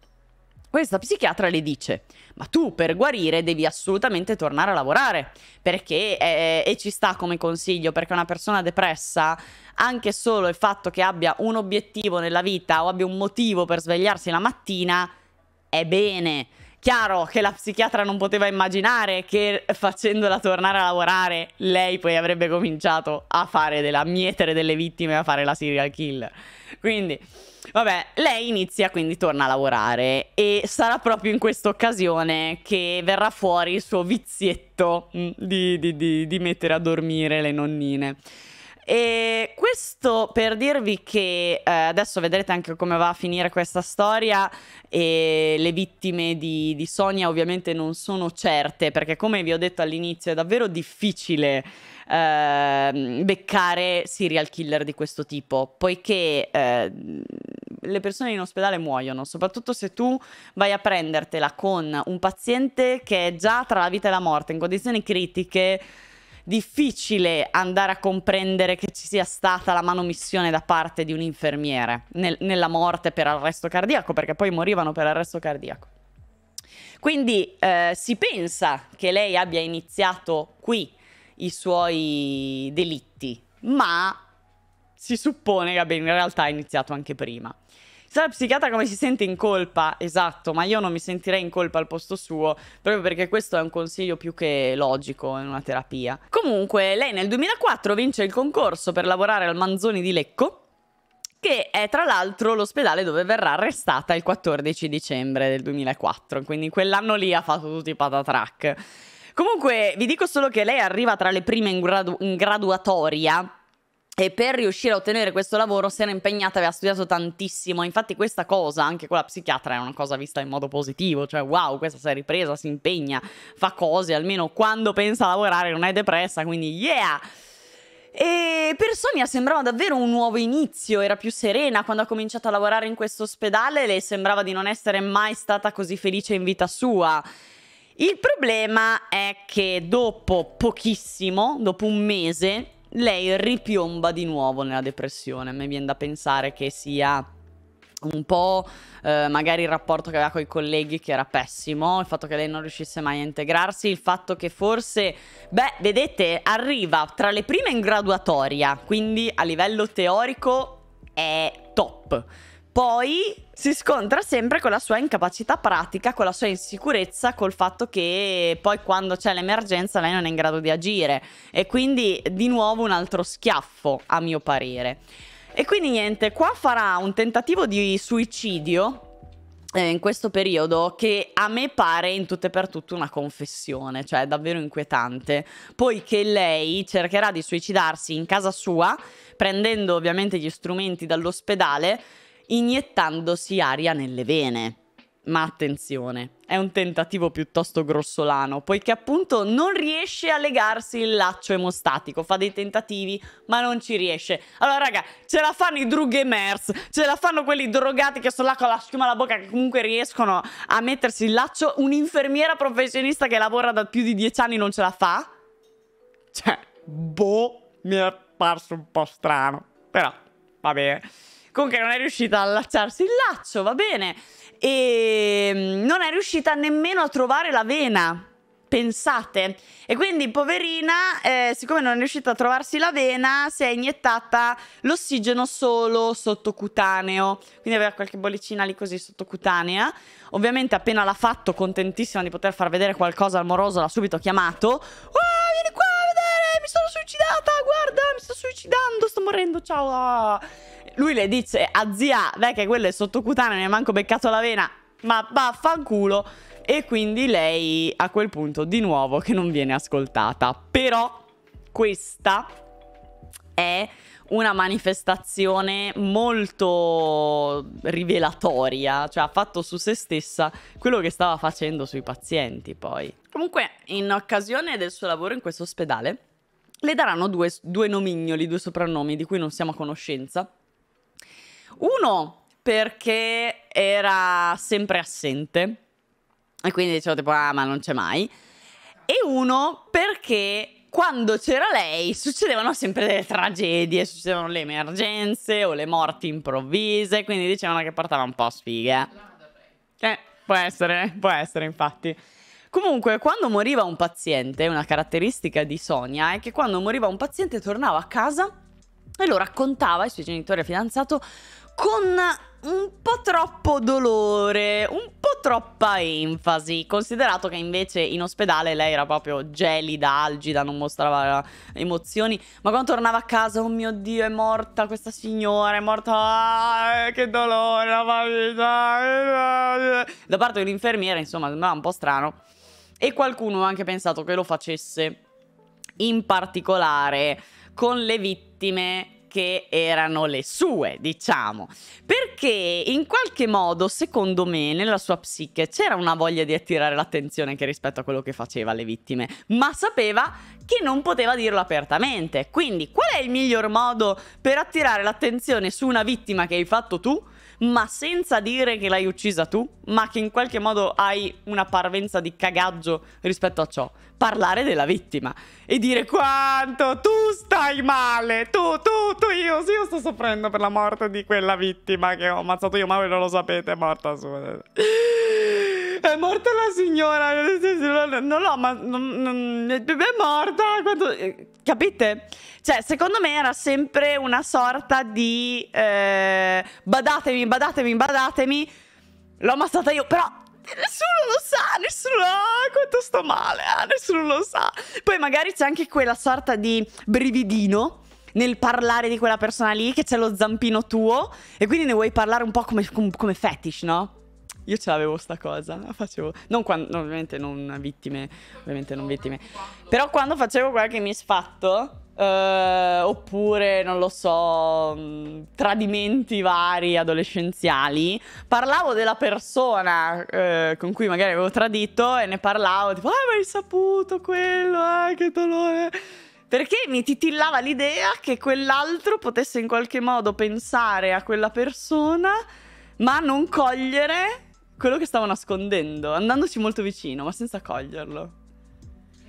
Speaker 1: questa psichiatra le dice: Ma tu per guarire devi assolutamente tornare a lavorare. Perché, eh, e ci sta come consiglio, perché una persona depressa, anche solo il fatto che abbia un obiettivo nella vita o abbia un motivo per svegliarsi la mattina, è bene Chiaro che la psichiatra non poteva immaginare che facendola tornare a lavorare lei poi avrebbe cominciato a fare della mietere delle vittime, a fare la serial killer. Quindi, vabbè, lei inizia quindi torna a lavorare e sarà proprio in questa occasione che verrà fuori il suo vizietto mm, di, di, di, di mettere a dormire le nonnine. E questo per dirvi che eh, adesso vedrete anche come va a finire questa storia e le vittime di, di Sonia ovviamente non sono certe perché come vi ho detto all'inizio è davvero difficile eh, beccare serial killer di questo tipo poiché eh, le persone in ospedale muoiono, soprattutto se tu vai a prendertela con un paziente che è già tra la vita e la morte in condizioni critiche difficile andare a comprendere che ci sia stata la manomissione da parte di un infermiere nel, nella morte per arresto cardiaco, perché poi morivano per arresto cardiaco. Quindi eh, si pensa che lei abbia iniziato qui i suoi delitti, ma si suppone che abbia in realtà iniziato anche prima. Cioè, la psichiatra come si sente in colpa, esatto, ma io non mi sentirei in colpa al posto suo, proprio perché questo è un consiglio più che logico in una terapia. Comunque, lei nel 2004 vince il concorso per lavorare al Manzoni di Lecco, che è tra l'altro l'ospedale dove verrà arrestata il 14 dicembre del 2004, quindi in quell'anno lì ha fatto tutti i patatrack. Comunque vi dico solo che lei arriva tra le prime in, gradu in graduatoria e per riuscire a ottenere questo lavoro si era impegnata, aveva studiato tantissimo. Infatti, questa cosa, anche con la psichiatra, è una cosa vista in modo positivo: cioè, wow, questa si è ripresa, si impegna, fa cose, almeno quando pensa a lavorare non è depressa, quindi yeah! E per Sonia sembrava davvero un nuovo inizio, era più serena quando ha cominciato a lavorare in questo ospedale, le sembrava di non essere mai stata così felice in vita sua. Il problema è che dopo pochissimo, dopo un mese, lei ripiomba di nuovo nella depressione. Mi viene da pensare che sia un po' eh, magari il rapporto che aveva con i colleghi che era pessimo, il fatto che lei non riuscisse mai a integrarsi, il fatto che forse, beh, vedete, arriva tra le prime in graduatoria, quindi a livello teorico è top poi si scontra sempre con la sua incapacità pratica, con la sua insicurezza, col fatto che poi quando c'è l'emergenza lei non è in grado di agire e quindi di nuovo un altro schiaffo, a mio parere. E quindi niente, qua farà un tentativo di suicidio eh, in questo periodo che a me pare in tutto e per tutto una confessione, cioè è davvero inquietante. Poiché lei cercherà di suicidarsi in casa sua, prendendo ovviamente gli strumenti dall'ospedale iniettandosi aria nelle vene. Ma attenzione, è un tentativo piuttosto grossolano, poiché appunto non riesce a legarsi il laccio emostatico, fa dei tentativi ma non ci riesce. Allora raga, ce la fanno i drug druggemers, ce la fanno quelli drogati che sono là con la schiuma alla bocca che comunque riescono a mettersi il laccio, un'infermiera professionista che lavora da più di dieci anni non ce la fa? Cioè, boh, mi è parso un po' strano, però va bene comunque non è riuscita a allacciarsi il laccio, va bene, e ehm, non è riuscita nemmeno a trovare la vena. Pensate, e quindi poverina, eh, siccome non è riuscita a trovarsi la vena, si è iniettata l'ossigeno solo sottocutaneo, quindi aveva qualche bollicina lì così sottocutanea. Ovviamente, appena l'ha fatto, contentissima di poter far vedere qualcosa al moroso, l'ha subito chiamato. Oh, vieni qua a vedere, mi sono suicidata, guarda, mi sto suicidando, sto morendo, ciao lui le dice a ah, zia, beh che quello è sottocutaneo, ne manco beccato la vena, ma vaffanculo. E quindi lei a quel punto di nuovo che non viene ascoltata. Però questa è una manifestazione molto rivelatoria, cioè ha fatto su se stessa quello che stava facendo sui pazienti poi. Comunque, in occasione del suo lavoro in questo ospedale, le daranno due, due nomignoli, due soprannomi di cui non siamo a conoscenza, uno, perché era sempre assente e quindi dicevo tipo ah ma non c'è mai. E uno, perché quando c'era lei succedevano sempre delle tragedie, succedevano le emergenze o le morti improvvise, quindi dicevano che portava un po' sfiga. Eh, può essere, può essere infatti. Comunque, quando moriva un paziente, una caratteristica di Sonia è che quando moriva un paziente tornava a casa e lo raccontava ai suoi genitori e fidanzato con un po' troppo dolore, un po' troppa enfasi, considerato che invece in ospedale lei era proprio gelida, algida, non mostrava emozioni, ma quando tornava a casa, oh mio Dio, è morta questa signora, è morta, ah, che dolore, la famiglia, eh". da parte dell'infermiera, insomma, sembrava un po' strano, e qualcuno ha anche pensato che lo facesse in particolare con le vittime che erano le sue, diciamo, perché in qualche modo, secondo me, nella sua psiche c'era una voglia di attirare l'attenzione anche rispetto a quello che faceva alle vittime, ma sapeva che non poteva dirlo apertamente. Quindi, qual è il miglior modo per attirare l'attenzione su una vittima che hai fatto tu? ma senza dire che l'hai uccisa tu, ma che in qualche modo hai una parvenza di cagaggio rispetto a ciò. Parlare della vittima e dire quanto tu stai male, tu, tu, tu, io, sì, io sto soffrendo per la morte di quella vittima che ho ammazzato io, ma voi non lo sapete, è morta su è morta la signora. Non l'ho, ma è morta. Quando... Eh, capite? Cioè, secondo me era sempre una sorta di eh, badatemi, badatemi, badatemi. L'ho ammazzata io, però nessuno lo sa, nessuno lo ah, sa quanto sto male, ah, nessuno lo sa. Poi magari c'è anche quella sorta di brividino nel parlare di quella persona lì che c'è lo zampino tuo e quindi ne vuoi parlare un po' come, come fetish, no? Io ce l'avevo sta cosa, facevo. Non quando, ovviamente non vittime, ovviamente non vittime. Però quando facevo qualche misfatto, eh, oppure, non lo so, mm, tradimenti vari adolescenziali, parlavo della persona eh, con cui magari avevo tradito e ne parlavo, tipo, ah, ma hai saputo quello, eh, che dolore perché mi titillava l'idea che quell'altro potesse in qualche modo pensare a quella persona, ma non cogliere quello che stavo nascondendo, andandoci molto vicino, ma senza coglierlo.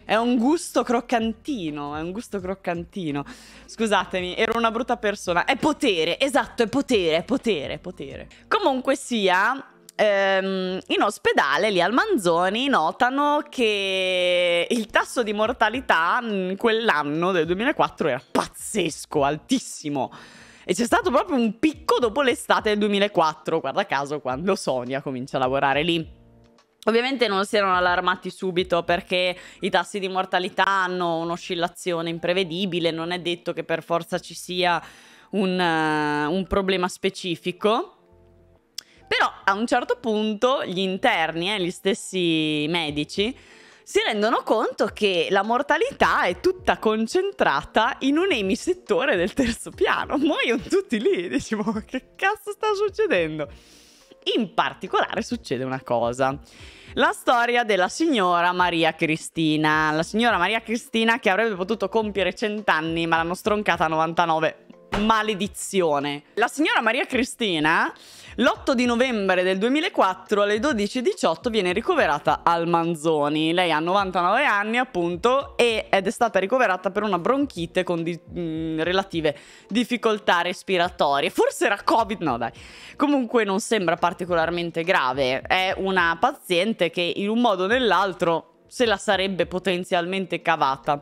Speaker 1: È un gusto croccantino, è un gusto croccantino. Scusatemi, ero una brutta persona. È potere, esatto, è potere, è potere, è potere. Comunque sia, ehm, in ospedale, lì al Manzoni, notano che il tasso di mortalità in quell'anno del 2004 era pazzesco, altissimo. E c'è stato proprio un picco dopo l'estate del 2004, guarda caso, quando Sonia comincia a lavorare lì. Ovviamente non si erano allarmati subito perché i tassi di mortalità hanno un'oscillazione imprevedibile, non è detto che per forza ci sia un, uh, un problema specifico. Però a un certo punto gli interni, eh, gli stessi medici, si rendono conto che la mortalità è tutta concentrata in un emisettore del terzo piano. Muoiono tutti lì, diciamo, che cazzo sta succedendo? In particolare succede una cosa. La storia della signora Maria Cristina. La signora Maria Cristina che avrebbe potuto compiere cent'anni, ma l'hanno stroncata a 99. Maledizione. La signora Maria Cristina l'8 di novembre del 2004 alle 12.18 viene ricoverata al Manzoni. Lei ha 99 anni appunto ed è stata ricoverata per una bronchite con di, relative difficoltà respiratorie. Forse era Covid, no dai. Comunque non sembra particolarmente grave. È una paziente che in un modo o nell'altro se la sarebbe potenzialmente cavata.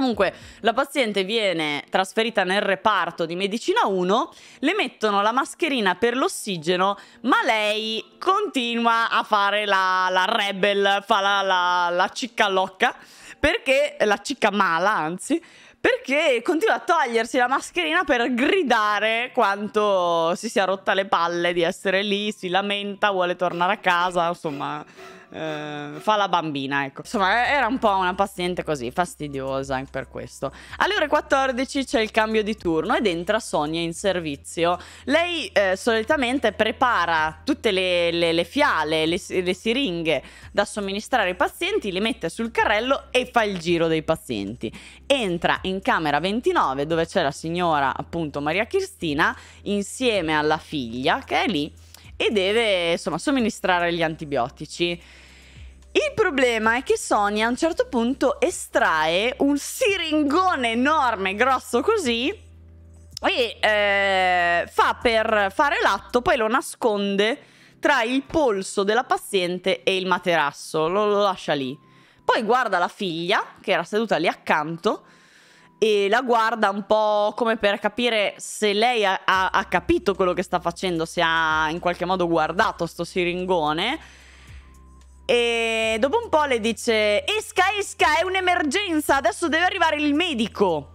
Speaker 1: Comunque la paziente viene trasferita nel reparto di medicina 1, le mettono la mascherina per l'ossigeno, ma lei continua a fare la, la rebel, fa la, la, la cicca locca, perché la cicca mala anzi, perché continua a togliersi la mascherina per gridare quanto si sia rotta le palle di essere lì, si lamenta, vuole tornare a casa, insomma eh, fa la bambina, ecco. Insomma, eh, era un po' una paziente così, fastidiosa per questo. Alle ore 14 c'è il cambio di turno ed entra Sonia in servizio. Lei eh, solitamente prepara tutte le, le, le fiale, le, le siringhe da somministrare ai pazienti, le mette sul carrello e fa il giro dei pazienti. Entra in camera 29 dove c'è la signora appunto Maria Cristina insieme alla figlia che è lì e deve insomma somministrare gli antibiotici. Il problema è che Sonia a un certo punto estrae un siringone enorme, grosso così, e eh, fa per fare l'atto, poi lo nasconde tra il polso della paziente e il materasso, lo, lo lascia lì. Poi guarda la figlia, che era seduta lì accanto, e la guarda un po' come per capire se lei ha, ha, ha capito quello che sta facendo, se ha in qualche modo guardato sto siringone. E dopo un po' le dice: Esca, esca, è un'emergenza, adesso deve arrivare il medico.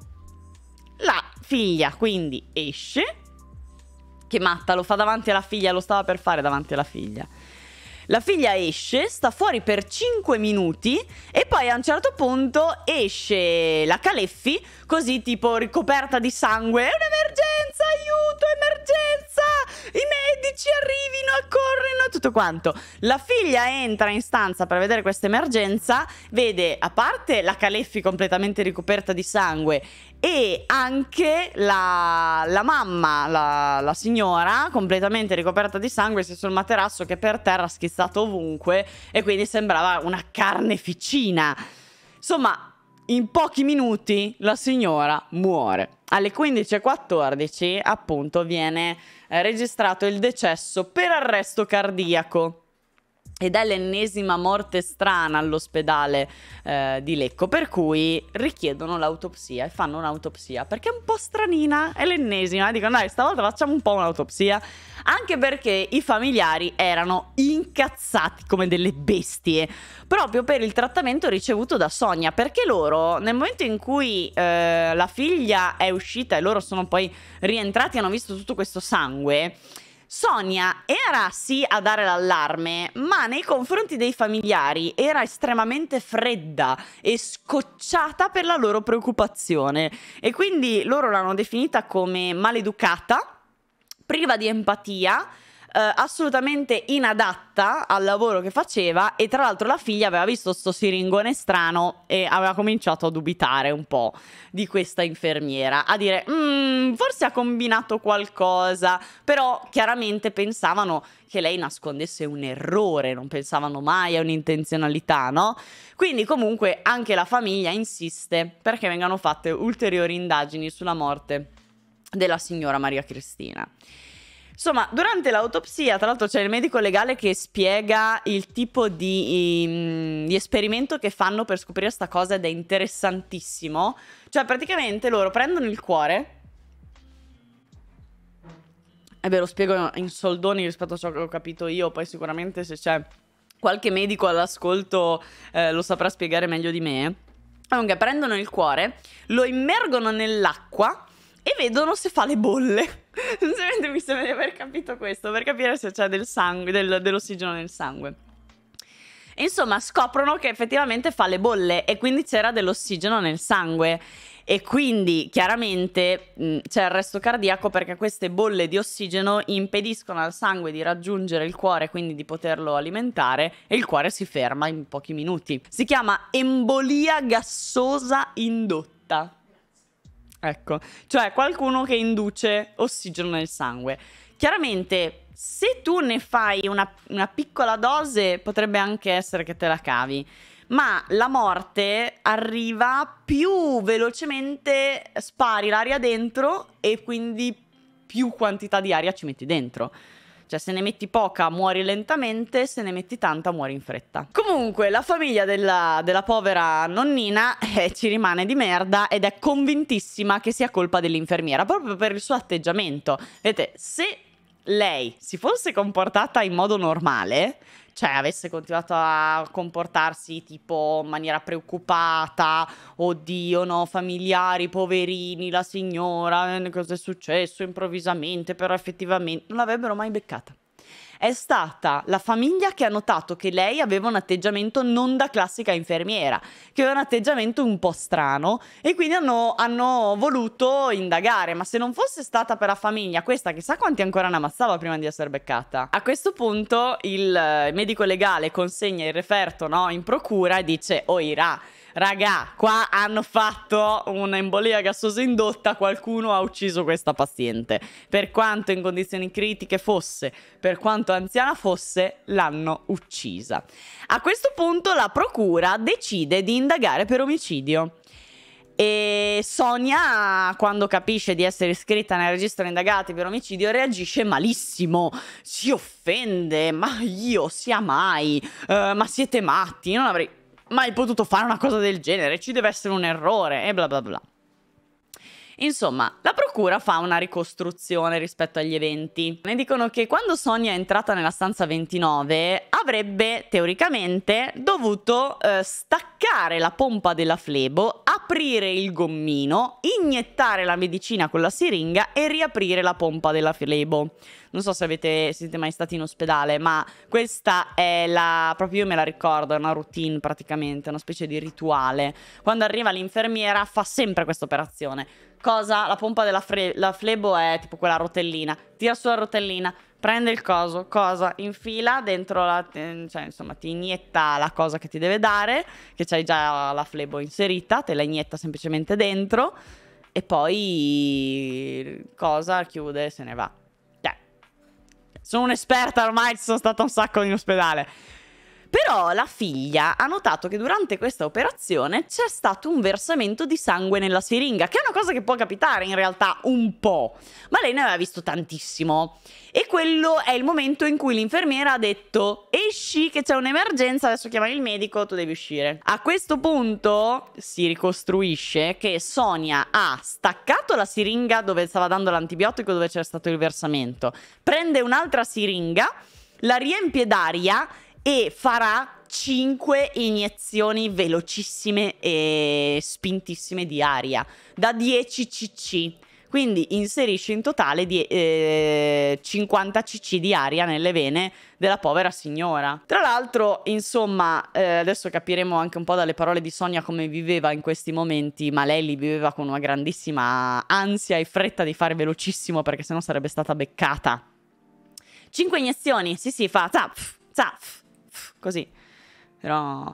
Speaker 1: La figlia quindi esce. Che matta, lo fa davanti alla figlia, lo stava per fare davanti alla figlia. La figlia esce, sta fuori per 5 minuti e poi a un certo punto esce la Caleffi, così tipo ricoperta di sangue. È un'emergenza, aiuto, emergenza! I medici arrivino, accorrino, tutto quanto. La figlia entra in stanza per vedere questa emergenza, vede a parte la Caleffi completamente ricoperta di sangue e anche la, la mamma, la, la, signora, completamente ricoperta di sangue, si è sul materasso che per terra ha schizzato ovunque e quindi sembrava una carneficina. Insomma, in pochi minuti la signora muore. Alle 15.14 appunto viene eh, registrato il decesso per arresto cardiaco ed è l'ennesima morte strana all'ospedale eh, di Lecco, per cui richiedono l'autopsia e fanno un'autopsia, perché è un po' stranina, è l'ennesima, eh. dicono dai stavolta facciamo un po' un'autopsia, anche perché i familiari erano incazzati come delle bestie, proprio per il trattamento ricevuto da Sonia, perché loro nel momento in cui eh, la figlia è uscita e loro sono poi rientrati e hanno visto tutto questo sangue, Sonia era sì a dare l'allarme, ma nei confronti dei familiari era estremamente fredda e scocciata per la loro preoccupazione e quindi loro l'hanno definita come maleducata, priva di empatia eh, assolutamente inadatta al lavoro che faceva e tra l'altro la figlia aveva visto sto siringone strano e aveva cominciato a dubitare un po' di questa infermiera, a dire mm, forse ha combinato qualcosa, però chiaramente pensavano che lei nascondesse un errore, non pensavano mai a un'intenzionalità, no? Quindi comunque anche la famiglia insiste perché vengano fatte ulteriori indagini sulla morte della signora Maria Cristina. Insomma, durante l'autopsia, tra l'altro, c'è il medico legale che spiega il tipo di, ehm, di esperimento che fanno per scoprire questa cosa ed è interessantissimo. Cioè, praticamente loro prendono il cuore. E eh ve lo spiego in soldoni rispetto a ciò che ho capito io, poi sicuramente se c'è qualche medico all'ascolto eh, lo saprà spiegare meglio di me. Comunque, prendono il cuore, lo immergono nell'acqua e vedono se fa le bolle. Semplicemente mi sembra di aver capito questo, per capire se c'è del sangue, del, dell'ossigeno nel sangue. Insomma, scoprono che effettivamente fa le bolle e quindi c'era dell'ossigeno nel sangue e quindi chiaramente mm, c'è il resto cardiaco perché queste bolle di ossigeno impediscono al sangue di raggiungere il cuore, quindi di poterlo alimentare e il cuore si ferma in pochi minuti. Si chiama embolia gassosa indotta. Ecco, cioè qualcuno che induce ossigeno nel sangue. Chiaramente, se tu ne fai una, una piccola dose, potrebbe anche essere che te la cavi ma la morte arriva più velocemente spari l'aria dentro e quindi più quantità di aria ci metti dentro. Cioè, se ne metti poca muori lentamente, se ne metti tanta muori in fretta. Comunque, la famiglia della, della povera nonnina eh, ci rimane di merda ed è convintissima che sia colpa dell'infermiera, proprio per il suo atteggiamento. Vedete, se lei si fosse comportata in modo normale, cioè avesse continuato a comportarsi tipo in maniera preoccupata, oddio no, familiari, poverini, la signora, eh, cosa è successo improvvisamente, però effettivamente non l'avrebbero mai beccata è stata la famiglia che ha notato che lei aveva un atteggiamento non da classica infermiera, che aveva un atteggiamento un po' strano e quindi hanno, hanno voluto indagare, ma se non fosse stata per la famiglia, questa chissà quanti ancora ne ammazzava prima di essere beccata. A questo punto il eh, medico legale consegna il referto no, in procura e dice, oh Ira, raga, qua hanno fatto un'embolia gassosa indotta, qualcuno ha ucciso questa paziente. Per quanto in condizioni critiche fosse, per quanto anziana fosse, l'hanno uccisa. A questo punto la procura decide di indagare per omicidio. E Sonia, quando capisce di essere iscritta nel registro indagati per omicidio, reagisce malissimo. Si offende, ma io sia mai, uh, ma siete matti, non avrei mai potuto fare una cosa del genere, ci deve essere un errore e bla bla bla. Insomma, la procura fa una ricostruzione rispetto agli eventi. Ne dicono che quando Sonia è entrata nella stanza 29 avrebbe teoricamente dovuto eh, staccare la pompa della flebo, aprire il gommino, iniettare la medicina con la siringa e riaprire la pompa della flebo. Non so se avete, siete mai stati in ospedale, ma questa è la, proprio io me la ricordo, è una routine praticamente, una specie di rituale. Quando arriva l'infermiera fa sempre questa operazione Cosa? La pompa della la flebo è tipo quella rotellina. Tira sulla rotellina, prende il coso, cosa? Infila dentro la... Eh, cioè insomma ti inietta la cosa che ti deve dare, che c'hai già la flebo inserita, te la inietta semplicemente dentro e poi cosa? Chiude e se ne va. Cioè, sono un'esperta ormai, sono stata un sacco in ospedale. Però la figlia ha notato che durante questa operazione c'è stato un versamento di sangue nella siringa, che è una cosa che può capitare in realtà un po', ma lei ne aveva visto tantissimo. E quello è il momento in cui l'infermiera ha detto esci che c'è un'emergenza, adesso chiamare il medico, tu devi uscire. A questo punto si ricostruisce che Sonia ha staccato la siringa dove stava dando l'antibiotico, dove c'era stato il versamento, prende un'altra siringa, la riempie d'aria e farà 5 iniezioni velocissime e spintissime di aria da 10 cc. Quindi inserisce in totale di, eh, 50 cc di aria nelle vene della povera signora. Tra l'altro, insomma, eh, adesso capiremo anche un po' dalle parole di Sonia come viveva in questi momenti, ma lei li viveva con una grandissima ansia e fretta di fare velocissimo perché sennò sarebbe stata beccata. 5 iniezioni, sì sì, fa zap, zap così. Però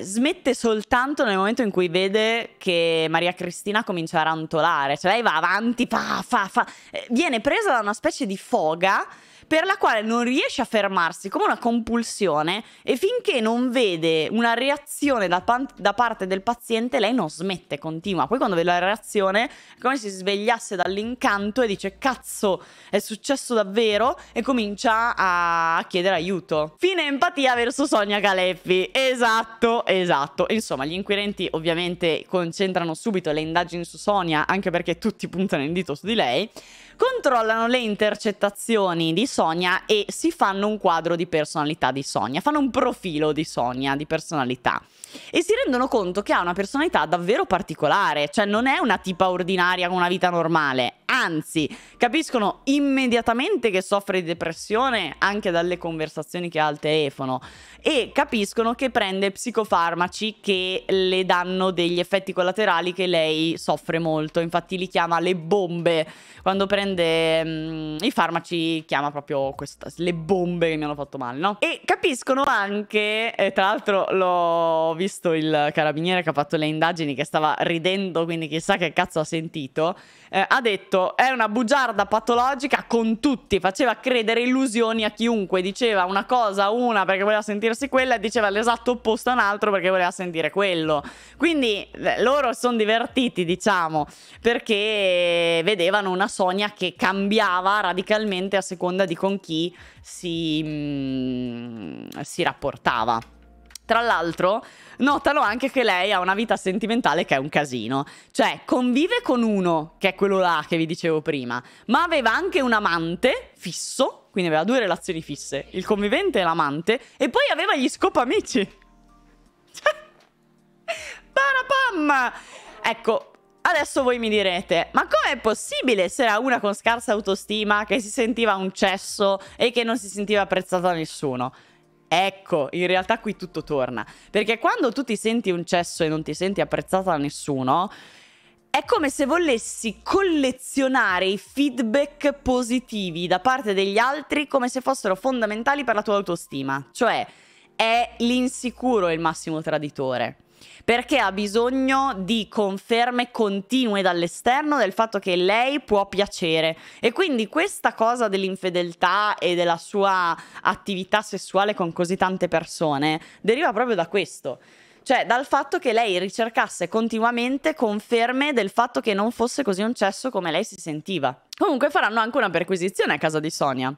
Speaker 1: smette soltanto nel momento in cui vede che Maria Cristina comincia a rantolare, cioè lei va avanti, fa, fa, fa, eh, viene presa da una specie di foga per la quale non riesce a fermarsi come una compulsione e finché non vede una reazione da, da, parte del paziente lei non smette, continua. Poi quando vede la reazione è come se si svegliasse dall'incanto e dice cazzo è successo davvero e comincia a chiedere aiuto. Fine empatia verso Sonia Galeffi, esatto. Esatto, Insomma, gli inquirenti ovviamente concentrano subito le indagini su Sonia, anche perché tutti puntano il dito su di lei controllano le intercettazioni di Sonia e si fanno un quadro di personalità di Sonia, fanno un profilo di Sonia di personalità e si rendono conto che ha una personalità davvero particolare, cioè non è una tipa ordinaria con una vita normale, anzi capiscono immediatamente che soffre di depressione anche dalle conversazioni che ha al telefono e capiscono che prende psicofarmaci che le danno degli effetti collaterali che lei soffre molto, infatti li chiama le bombe quando prende prende um, mm, i farmaci, chiama proprio questa, le bombe che mi hanno fatto male, no? E capiscono anche, eh, tra l'altro l'ho visto il carabiniere che ha fatto le indagini, che stava ridendo, quindi chissà che cazzo ha sentito, eh, ha detto è una bugiarda patologica con tutti, faceva credere illusioni a chiunque, diceva una cosa a una perché voleva sentirsi quella e diceva l'esatto opposto a un altro perché voleva sentire quello. Quindi eh, loro sono divertiti, diciamo, perché vedevano una Sonia che cambiava radicalmente a seconda di con chi si, mh, mm, si rapportava. Tra l'altro, notano anche che lei ha una vita sentimentale che è un casino. Cioè, convive con uno, che è quello là che vi dicevo prima, ma aveva anche un amante fisso, quindi aveva due relazioni fisse, il convivente e l'amante, e poi aveva gli amici. Cioè, Parapam! Ecco, Adesso voi mi direte, ma com'è possibile se era una con scarsa autostima che si sentiva un cesso e che non si sentiva apprezzata da nessuno? Ecco, in realtà qui tutto torna, perché quando tu ti senti un cesso e non ti senti apprezzata da nessuno, è come se volessi collezionare i feedback positivi da parte degli altri come se fossero fondamentali per la tua autostima, cioè è l'insicuro il massimo traditore perché ha bisogno di conferme continue dall'esterno del fatto che lei può piacere e quindi questa cosa dell'infedeltà e della sua attività sessuale con così tante persone deriva proprio da questo cioè dal fatto che lei ricercasse continuamente conferme del fatto che non fosse così un cesso come lei si sentiva. Comunque faranno anche una perquisizione a casa di Sonia.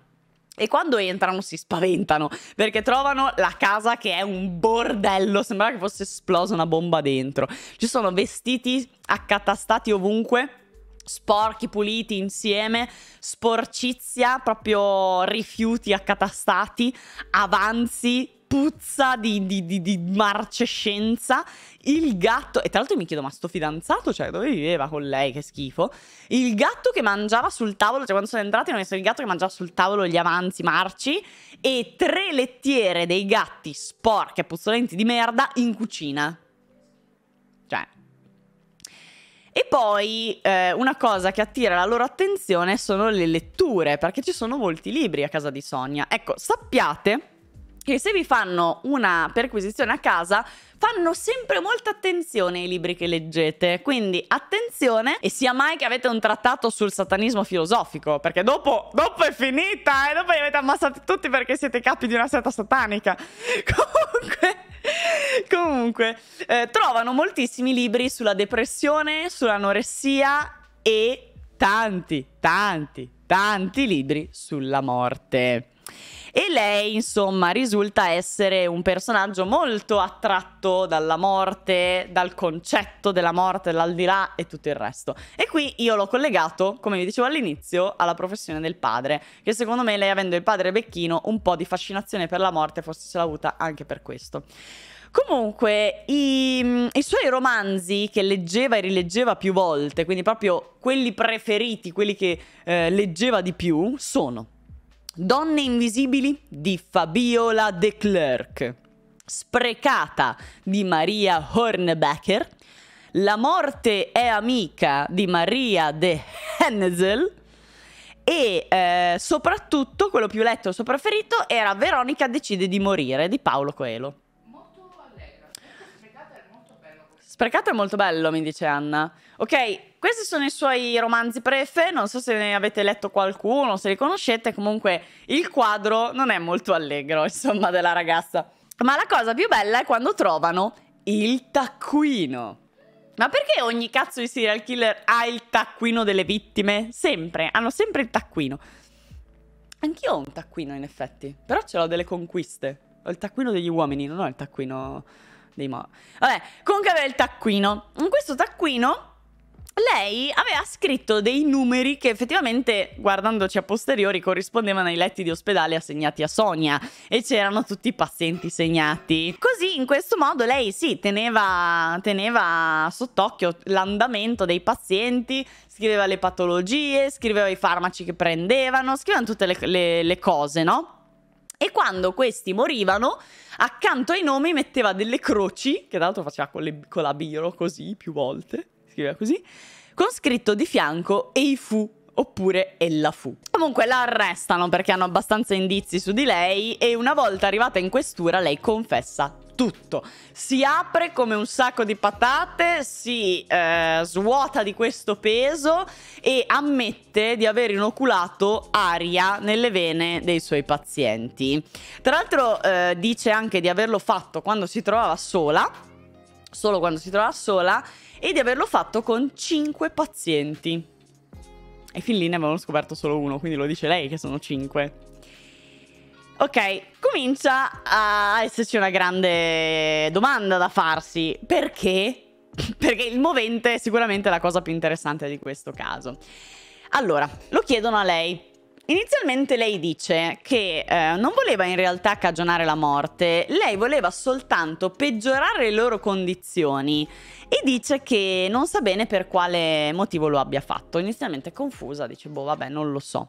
Speaker 1: E quando entrano si spaventano perché trovano la casa che è un bordello, sembrava che fosse esplosa una bomba dentro. Ci sono vestiti accatastati ovunque sporchi, puliti insieme, sporcizia, proprio rifiuti accatastati, avanzi, puzza di, di, di, di marcescenza, il gatto, e tra l'altro mi chiedo ma sto fidanzato, cioè dove viveva con lei, che schifo, il gatto che mangiava sul tavolo, cioè quando sono entrati hanno messo il gatto che mangiava sul tavolo gli avanzi marci e tre lettiere dei gatti sporche, puzzolenti di merda in cucina. Cioè, e poi eh, una cosa che attira la loro attenzione sono le letture, perché ci sono molti libri a casa di Sonia. Ecco, sappiate che se vi fanno una perquisizione a casa fanno sempre molta attenzione ai libri che leggete, quindi attenzione e sia mai che avete un trattato sul satanismo filosofico, perché dopo, dopo è finita e eh? dopo li avete ammazzati tutti perché siete capi di una seta satanica. Comunque... Comunque, eh, trovano moltissimi libri sulla depressione, sull'anoressia e tanti, tanti, tanti libri sulla morte e lei insomma risulta essere un personaggio molto attratto dalla morte, dal concetto della morte, dall'aldilà e tutto il resto. E qui io l'ho collegato, come vi dicevo all'inizio, alla professione del padre, che secondo me lei avendo il padre becchino un po' di fascinazione per la morte forse ce l'ha avuta anche per questo. Comunque, i, i, suoi romanzi che leggeva e rileggeva più volte, quindi proprio quelli preferiti, quelli che eh, leggeva di più, sono Donne invisibili di Fabiola De Klerk, Sprecata di Maria Hornbecker, La morte è amica di Maria De Henzel e eh, soprattutto quello più letto e suo preferito era Veronica decide di morire di Paolo Coelho. Molto allegra. Sprecata è molto bello. Sprecata è molto bello, mi dice Anna. Ok, questi sono i suoi romanzi prefe, non so se ne avete letto qualcuno, se li conoscete, comunque il quadro non è molto allegro, insomma, della ragazza. Ma la cosa più bella è quando trovano il taccuino. Ma perché ogni cazzo di serial killer ha il taccuino delle vittime? Sempre, hanno sempre il taccuino. Anch'io ho un taccuino in effetti, però ce l'ho delle conquiste. Ho il taccuino degli uomini, non ho il taccuino dei mo... Vabbè, comunque aveva il taccuino. In questo taccuino lei aveva scritto dei numeri che effettivamente, guardandoci a posteriori, corrispondevano ai letti di ospedale assegnati a Sonia e c'erano tutti i pazienti segnati. Così in questo modo lei sì, teneva, teneva sott'occhio l'andamento dei pazienti, scriveva le patologie, scriveva i farmaci che prendevano, scrivevano tutte le, le, le cose, no? E quando questi morivano, accanto ai nomi metteva delle croci, che tra l'altro faceva con, le, con la biro così più volte scriveva così, con scritto di fianco Ei fu oppure ella fu. Comunque la arrestano perché hanno abbastanza indizi su di lei e una volta arrivata in questura lei confessa tutto. Si apre come un sacco di patate, si eh, svuota di questo peso e ammette di aver inoculato aria nelle vene dei suoi pazienti. Tra l'altro eh, dice anche di averlo fatto quando si trovava sola, solo quando si trovava sola e di averlo fatto con 5 pazienti. E fin lì ne avevano scoperto solo uno, quindi lo dice lei che sono 5. Ok, comincia a esserci una grande domanda da farsi. Perché? Perché il movente è sicuramente la cosa più interessante di questo caso. Allora, lo chiedono a lei, Inizialmente lei dice che eh, non voleva in realtà cagionare la morte, lei voleva soltanto peggiorare le loro condizioni e dice che non sa bene per quale motivo lo abbia fatto. Inizialmente è confusa, dice boh vabbè non lo so.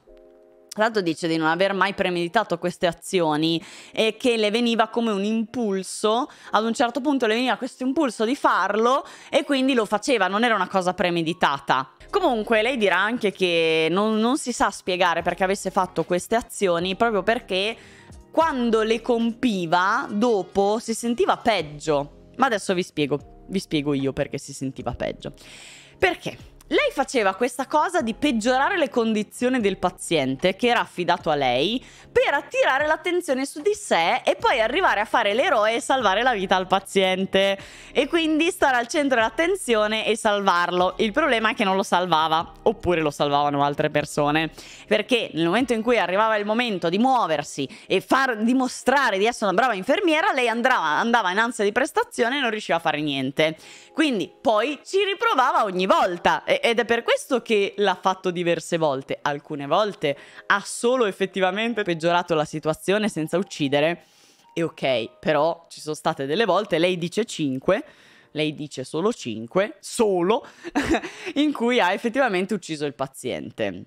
Speaker 1: Tra l'altro dice di non aver mai premeditato queste azioni e che le veniva come un impulso, ad un certo punto le veniva questo impulso di farlo e quindi lo faceva, non era una cosa premeditata. Comunque lei dirà anche che non, non si sa spiegare perché avesse fatto queste azioni proprio perché quando le compiva dopo si sentiva peggio. Ma adesso vi spiego, vi spiego io perché si sentiva peggio. Perché? Lei faceva questa cosa di peggiorare le condizioni del paziente che era affidato a lei per attirare l'attenzione su di sé e poi arrivare a fare l'eroe e salvare la vita al paziente e quindi stare al centro dell'attenzione e salvarlo. Il problema è che non lo salvava oppure lo salvavano altre persone perché nel momento in cui arrivava il momento di muoversi e far dimostrare di essere una brava infermiera lei andava, andava in ansia di prestazione e non riusciva a fare niente. Quindi poi ci riprovava ogni volta ed è per questo che l'ha fatto diverse volte. Alcune volte ha solo effettivamente peggiorato la situazione senza uccidere. E ok, però ci sono state delle volte, lei dice 5, lei dice solo 5, solo, in cui ha effettivamente ucciso il paziente.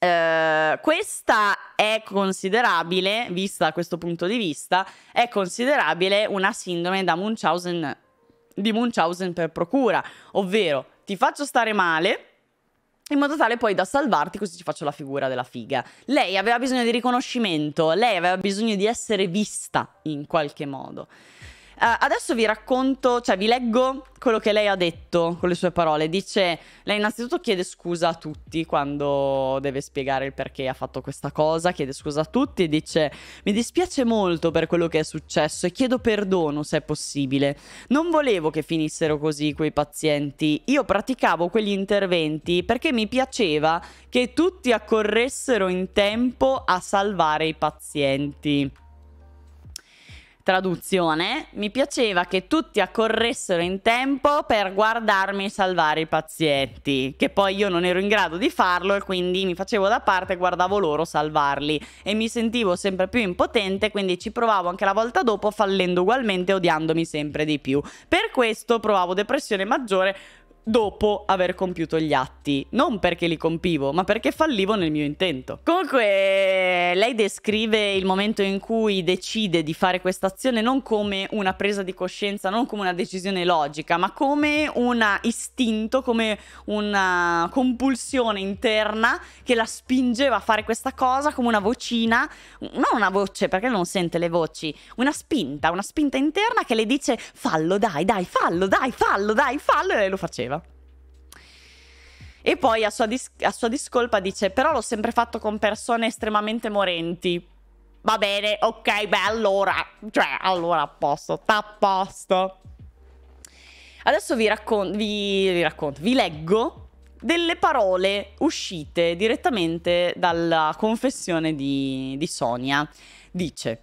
Speaker 1: Uh, questa è considerabile, vista da questo punto di vista, è considerabile una sindrome da Munchausen di Munchausen per procura, ovvero ti faccio stare male in modo tale poi da salvarti così ti faccio la figura della figa. Lei aveva bisogno di riconoscimento, lei aveva bisogno di essere vista in qualche modo. Uh, adesso vi racconto, cioè vi leggo quello che lei ha detto con le sue parole. Dice, lei innanzitutto chiede scusa a tutti quando deve spiegare il perché ha fatto questa cosa, chiede scusa a tutti e dice, mi dispiace molto per quello che è successo e chiedo perdono se è possibile. Non volevo che finissero così quei pazienti, io praticavo quegli interventi perché mi piaceva che tutti accorressero in tempo a salvare i pazienti traduzione, mi piaceva che tutti accorressero in tempo per guardarmi salvare i pazienti, che poi io non ero in grado di farlo e quindi mi facevo da parte e guardavo loro salvarli e mi sentivo sempre più impotente, quindi ci provavo anche la volta dopo fallendo ugualmente, odiandomi sempre di più. Per questo provavo depressione maggiore dopo aver compiuto gli atti, non perché li compivo, ma perché fallivo nel mio intento. Comunque, lei descrive il momento in cui decide di fare questa azione non come una presa di coscienza, non come una decisione logica, ma come un istinto, come una compulsione interna che la spingeva a fare questa cosa, come una vocina, non una voce, perché non sente le voci, una spinta, una spinta interna che le dice fallo, dai, dai, fallo, dai, fallo, dai, fallo, e lei lo faceva. E poi a sua, dis- a sua discolpa dice: Però l'ho sempre fatto con persone estremamente morenti. Va bene, ok, beh, allora. Cioè, allora a posto, sta a posto. Adesso vi, raccon- vi, vi racconto, vi leggo delle parole uscite direttamente dalla confessione di, di Sonia. Dice.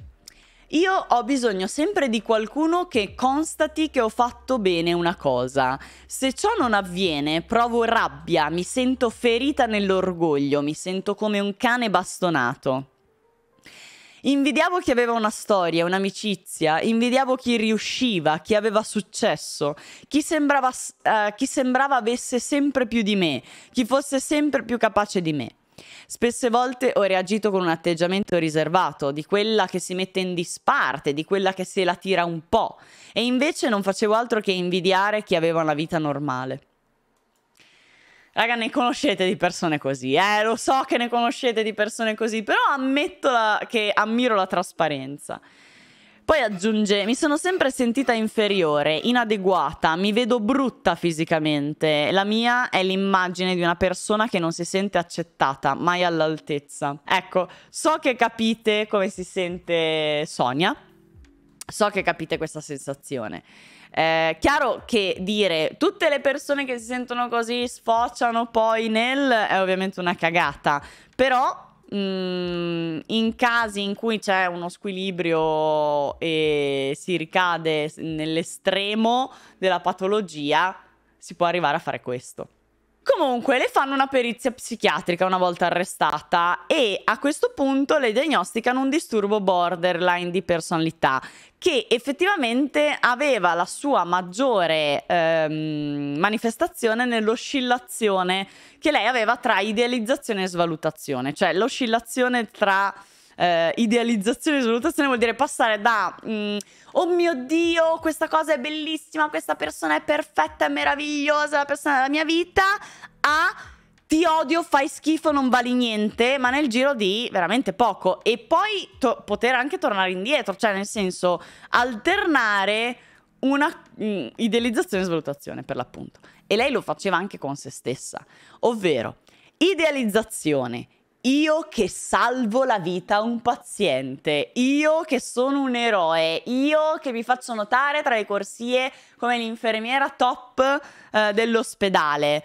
Speaker 1: Io ho bisogno sempre di qualcuno che constati che ho fatto bene una cosa. Se ciò non avviene, provo rabbia, mi sento ferita nell'orgoglio, mi sento come un cane bastonato. Invidiavo chi aveva una storia, un'amicizia, invidiavo chi riusciva, chi aveva successo, chi sembrava, uh, chi sembrava avesse sempre più di me, chi fosse sempre più capace di me. Spesse volte ho reagito con un atteggiamento riservato, di quella che si mette in disparte, di quella che se la tira un po', e invece non facevo altro che invidiare chi aveva una vita normale. Raga, ne conoscete di persone così, eh? Lo so che ne conoscete di persone così, però ammetto la... che ammiro la trasparenza. Poi aggiunge, mi sono sempre sentita inferiore, inadeguata, mi vedo brutta fisicamente. La mia è l'immagine di una persona che non si sente accettata, mai all'altezza. Ecco, so che capite come si sente Sonia, so che capite questa sensazione. Eh, chiaro che dire tutte le persone che si sentono così sfociano poi nel è ovviamente una cagata, però mh, mm, in casi in cui c'è uno squilibrio e si ricade nell'estremo della patologia, si può arrivare a fare questo. Comunque le fanno una perizia psichiatrica una volta arrestata e a questo punto le diagnosticano un disturbo borderline di personalità che effettivamente aveva la sua maggiore ehm, manifestazione nell'oscillazione che lei aveva tra idealizzazione e svalutazione, cioè l'oscillazione tra eh, idealizzazione e svalutazione vuol dire passare da mh, mm, oh mio dio, questa cosa è bellissima, questa persona è perfetta, è meravigliosa, la persona della mia vita, a ti odio, fai schifo, non vali niente, ma nel giro di veramente poco. E poi poter anche tornare indietro, cioè nel senso alternare una mh, mm, idealizzazione e svalutazione per l'appunto. E lei lo faceva anche con se stessa, ovvero idealizzazione io che salvo la vita a un paziente, io che sono un eroe, io che mi faccio notare tra le corsie come l'infermiera top eh, dell'ospedale.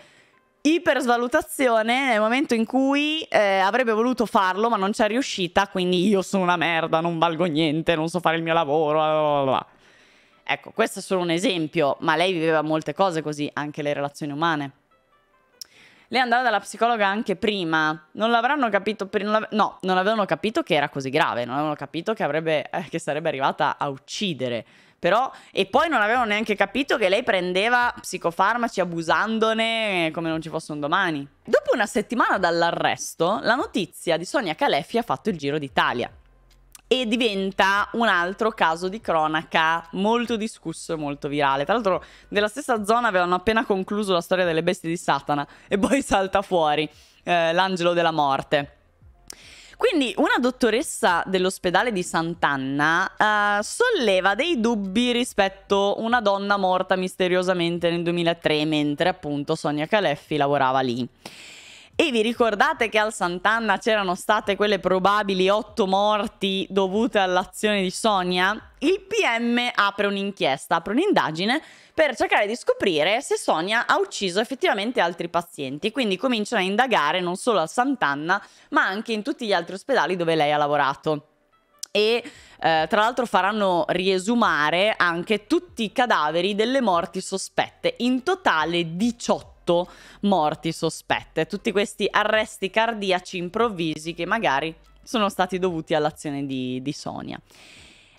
Speaker 1: Ipersvalutazione nel momento in cui eh, avrebbe voluto farlo ma non c'è riuscita, quindi io sono una merda, non valgo niente, non so fare il mio lavoro. Bla bla bla. Ecco, questo è solo un esempio, ma lei viveva molte cose così, anche le relazioni umane. Lei andava dalla psicologa anche prima. Non l'avranno capito. Per, non no, non avevano capito che era così grave. Non avevano capito che, avrebbe, eh, che sarebbe arrivata a uccidere. Però, e poi non avevano neanche capito che lei prendeva psicofarmaci abusandone come non ci fosse un domani. Dopo una settimana dall'arresto, la notizia di Sonia Caleffi ha fatto il giro d'Italia e diventa un altro caso di cronaca molto discusso e molto virale. Tra l'altro, nella stessa zona avevano appena concluso la storia delle bestie di Satana e poi salta fuori eh, l'angelo della morte. Quindi una dottoressa dell'ospedale di Sant'Anna uh, solleva dei dubbi rispetto a una donna morta misteriosamente nel 2003 mentre appunto Sonia Caleffi lavorava lì. E vi ricordate che al Sant'Anna c'erano state quelle probabili otto morti dovute all'azione di Sonia? Il PM apre un'inchiesta, apre un'indagine per cercare di scoprire se Sonia ha ucciso effettivamente altri pazienti, quindi cominciano a indagare non solo al Sant'Anna, ma anche in tutti gli altri ospedali dove lei ha lavorato e eh, tra l'altro faranno riesumare anche tutti i cadaveri delle morti sospette, in totale 18. 8 morti sospette, tutti questi arresti cardiaci improvvisi che magari sono stati dovuti all'azione di, di Sonia.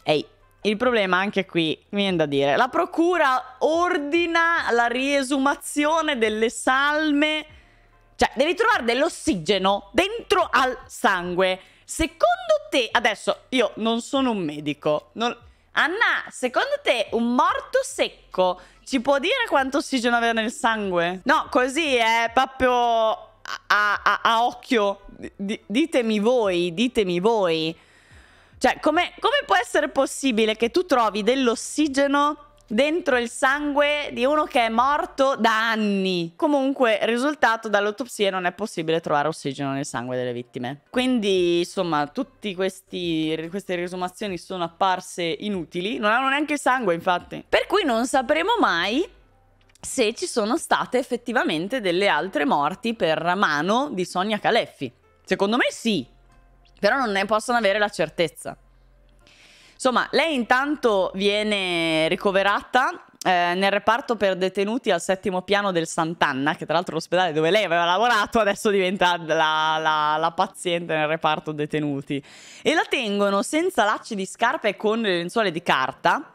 Speaker 1: Ehi, il problema anche qui, mi viene da dire, la procura ordina la riesumazione delle salme, cioè devi trovare dell'ossigeno dentro al sangue. Secondo te, adesso io non sono un medico, non... Anna, secondo te un morto secco ci può dire quanto ossigeno aveva nel sangue? No, così è proprio... A, a, a, occhio. D ditemi voi, ditemi voi. Cioè, come, come può essere possibile che tu trovi dell'ossigeno dentro il sangue di uno che è morto da anni. Comunque, risultato dall'autopsia non è possibile trovare ossigeno nel sangue delle vittime. Quindi, insomma, tutte queste risumazioni sono apparse inutili. Non hanno neanche il sangue, infatti. Per cui non sapremo mai se ci sono state effettivamente delle altre morti per mano di Sonia Caleffi. Secondo me sì, però non ne possono avere la certezza. Insomma, lei intanto viene ricoverata eh, nel reparto per detenuti al settimo piano del Sant'Anna, che tra l'altro è l'ospedale dove lei aveva lavorato adesso diventa la, la, la, paziente nel reparto detenuti. E la tengono senza lacci di scarpe e con le lenzuole di carta.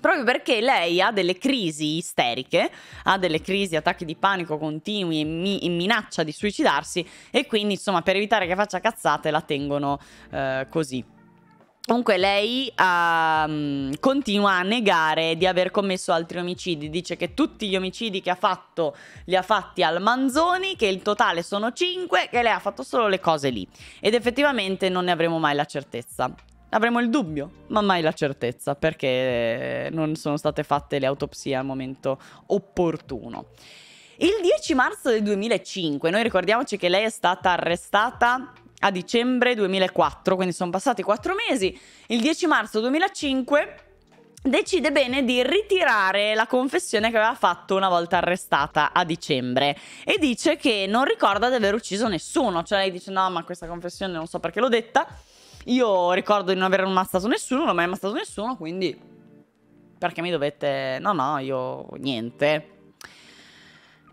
Speaker 1: Proprio perché lei ha delle crisi isteriche, ha delle crisi, attacchi di panico continui e, mi, minaccia di suicidarsi e quindi insomma per evitare che faccia cazzate la tengono eh, così. Comunque lei uh, continua a negare di aver commesso altri omicidi, dice che tutti gli omicidi che ha fatto li ha fatti al Manzoni, che il totale sono 5, che lei ha fatto solo le cose lì. Ed effettivamente non ne avremo mai la certezza. Avremo il dubbio, ma mai la certezza, perché non sono state fatte le autopsie al momento opportuno. Il 10 marzo del 2005, noi ricordiamoci che lei è stata arrestata a dicembre 2004, quindi sono passati 4 mesi, il 10 marzo 2005 decide bene di ritirare la confessione che aveva fatto una volta arrestata a dicembre e dice che non ricorda di aver ucciso nessuno, cioè lei dice no ma questa confessione non so perché l'ho detta, io ricordo di non aver ammazzato nessuno, non ho mai ammazzato nessuno, quindi perché mi dovete... no no, io niente.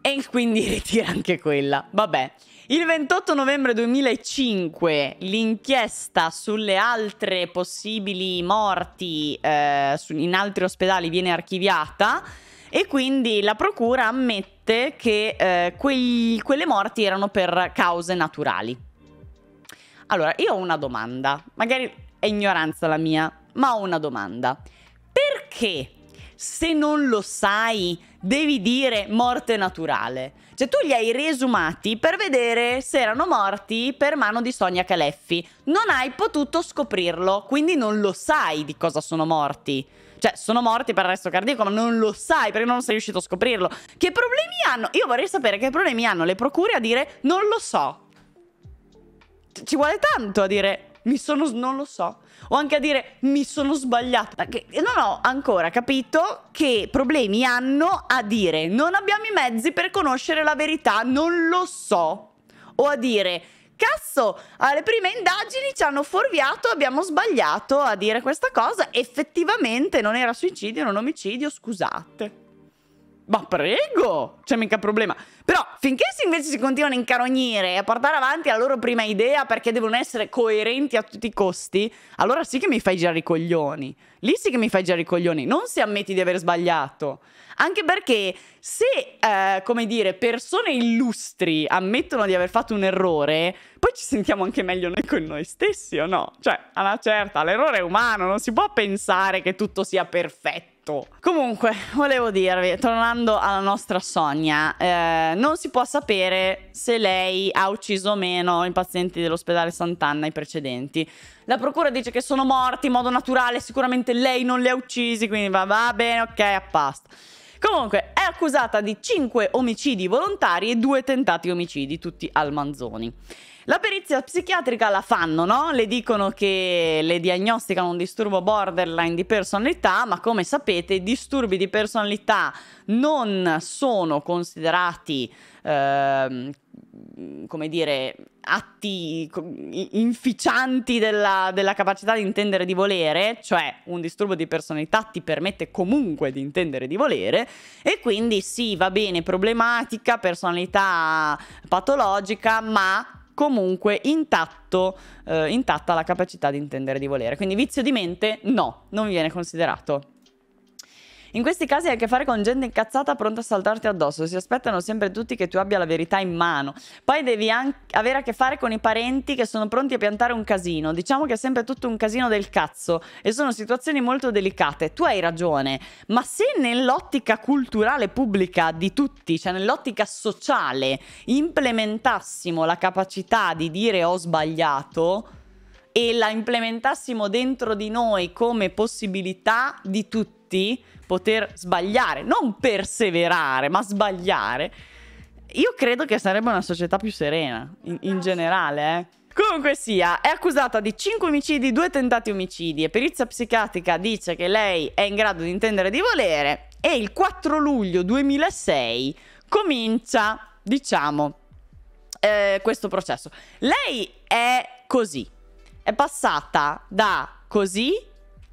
Speaker 1: E quindi ritira anche quella, vabbè. Il 28 novembre 2005 l'inchiesta sulle altre possibili morti eh, in altri ospedali viene archiviata e quindi la procura ammette che eh, quegli, quelle morti erano per cause naturali. Allora, io ho una domanda, magari è ignoranza la mia, ma ho una domanda. Perché se non lo sai, devi dire morte naturale. Cioè tu li hai resumati per vedere se erano morti per mano di Sonia Caleffi. Non hai potuto scoprirlo, quindi non lo sai di cosa sono morti. Cioè, sono morti per arresto cardiaco, ma non lo sai perché non sei riuscito a scoprirlo. Che problemi hanno? Io vorrei sapere che problemi hanno le procure a dire non lo so. Ci vuole tanto a dire mi sono... non lo so o anche a dire mi sono sbagliato. Perché non ho ancora capito che problemi hanno a dire non abbiamo i mezzi per conoscere la verità, non lo so. O a dire cazzo, alle prime indagini ci hanno fuorviato, abbiamo sbagliato a dire questa cosa, effettivamente non era suicidio, era un omicidio, scusate. Ma prego, c'è mica problema. Però finché si invece si continuano a incarognire e a portare avanti la loro prima idea perché devono essere coerenti a tutti i costi, allora sì che mi fai girare i coglioni. Lì sì che mi fai girare i coglioni, non se ammetti di aver sbagliato. Anche perché se, eh, come dire, persone illustri ammettono di aver fatto un errore, poi ci sentiamo anche meglio noi con noi stessi o no? Cioè, alla una certa, l'errore è umano, non si può pensare che tutto sia perfetto detto. Comunque, volevo dirvi, tornando alla nostra Sonia, eh, non si può sapere se lei ha ucciso o meno i pazienti dell'ospedale Sant'Anna i precedenti. La procura dice che sono morti in modo naturale, sicuramente lei non li ha uccisi, quindi va, va bene, ok, a pasta. Comunque, è accusata di 5 omicidi volontari e 2 tentati omicidi, tutti al Manzoni. La perizia psichiatrica la fanno, no? Le dicono che le diagnosticano un disturbo borderline di personalità, ma come sapete i disturbi di personalità non sono considerati, eh, come dire, atti inficianti della, della, capacità di intendere di volere, cioè un disturbo di personalità ti permette comunque di intendere di volere e quindi sì, va bene, problematica, personalità patologica, ma comunque intatto, eh, intatta la capacità di intendere di volere. Quindi vizio di mente no, non viene considerato. In questi casi hai a che fare con gente incazzata pronta a saltarti addosso, si aspettano sempre tutti che tu abbia la verità in mano. Poi devi avere a che fare con i parenti che sono pronti a piantare un casino. Diciamo che è sempre tutto un casino del cazzo e sono situazioni molto delicate. Tu hai ragione, ma se nell'ottica culturale pubblica di tutti, cioè nell'ottica sociale, implementassimo la capacità di dire ho sbagliato, e la implementassimo dentro di noi come possibilità di tutti tutti poter sbagliare, non perseverare, ma sbagliare, io credo che sarebbe una società più serena, in, in generale, eh. Comunque sia, è accusata di 5 omicidi, 2 tentati omicidi e perizia psichiatrica dice che lei è in grado di intendere di volere e il 4 luglio 2006 comincia, diciamo, eh, questo processo. Lei è così, è passata da così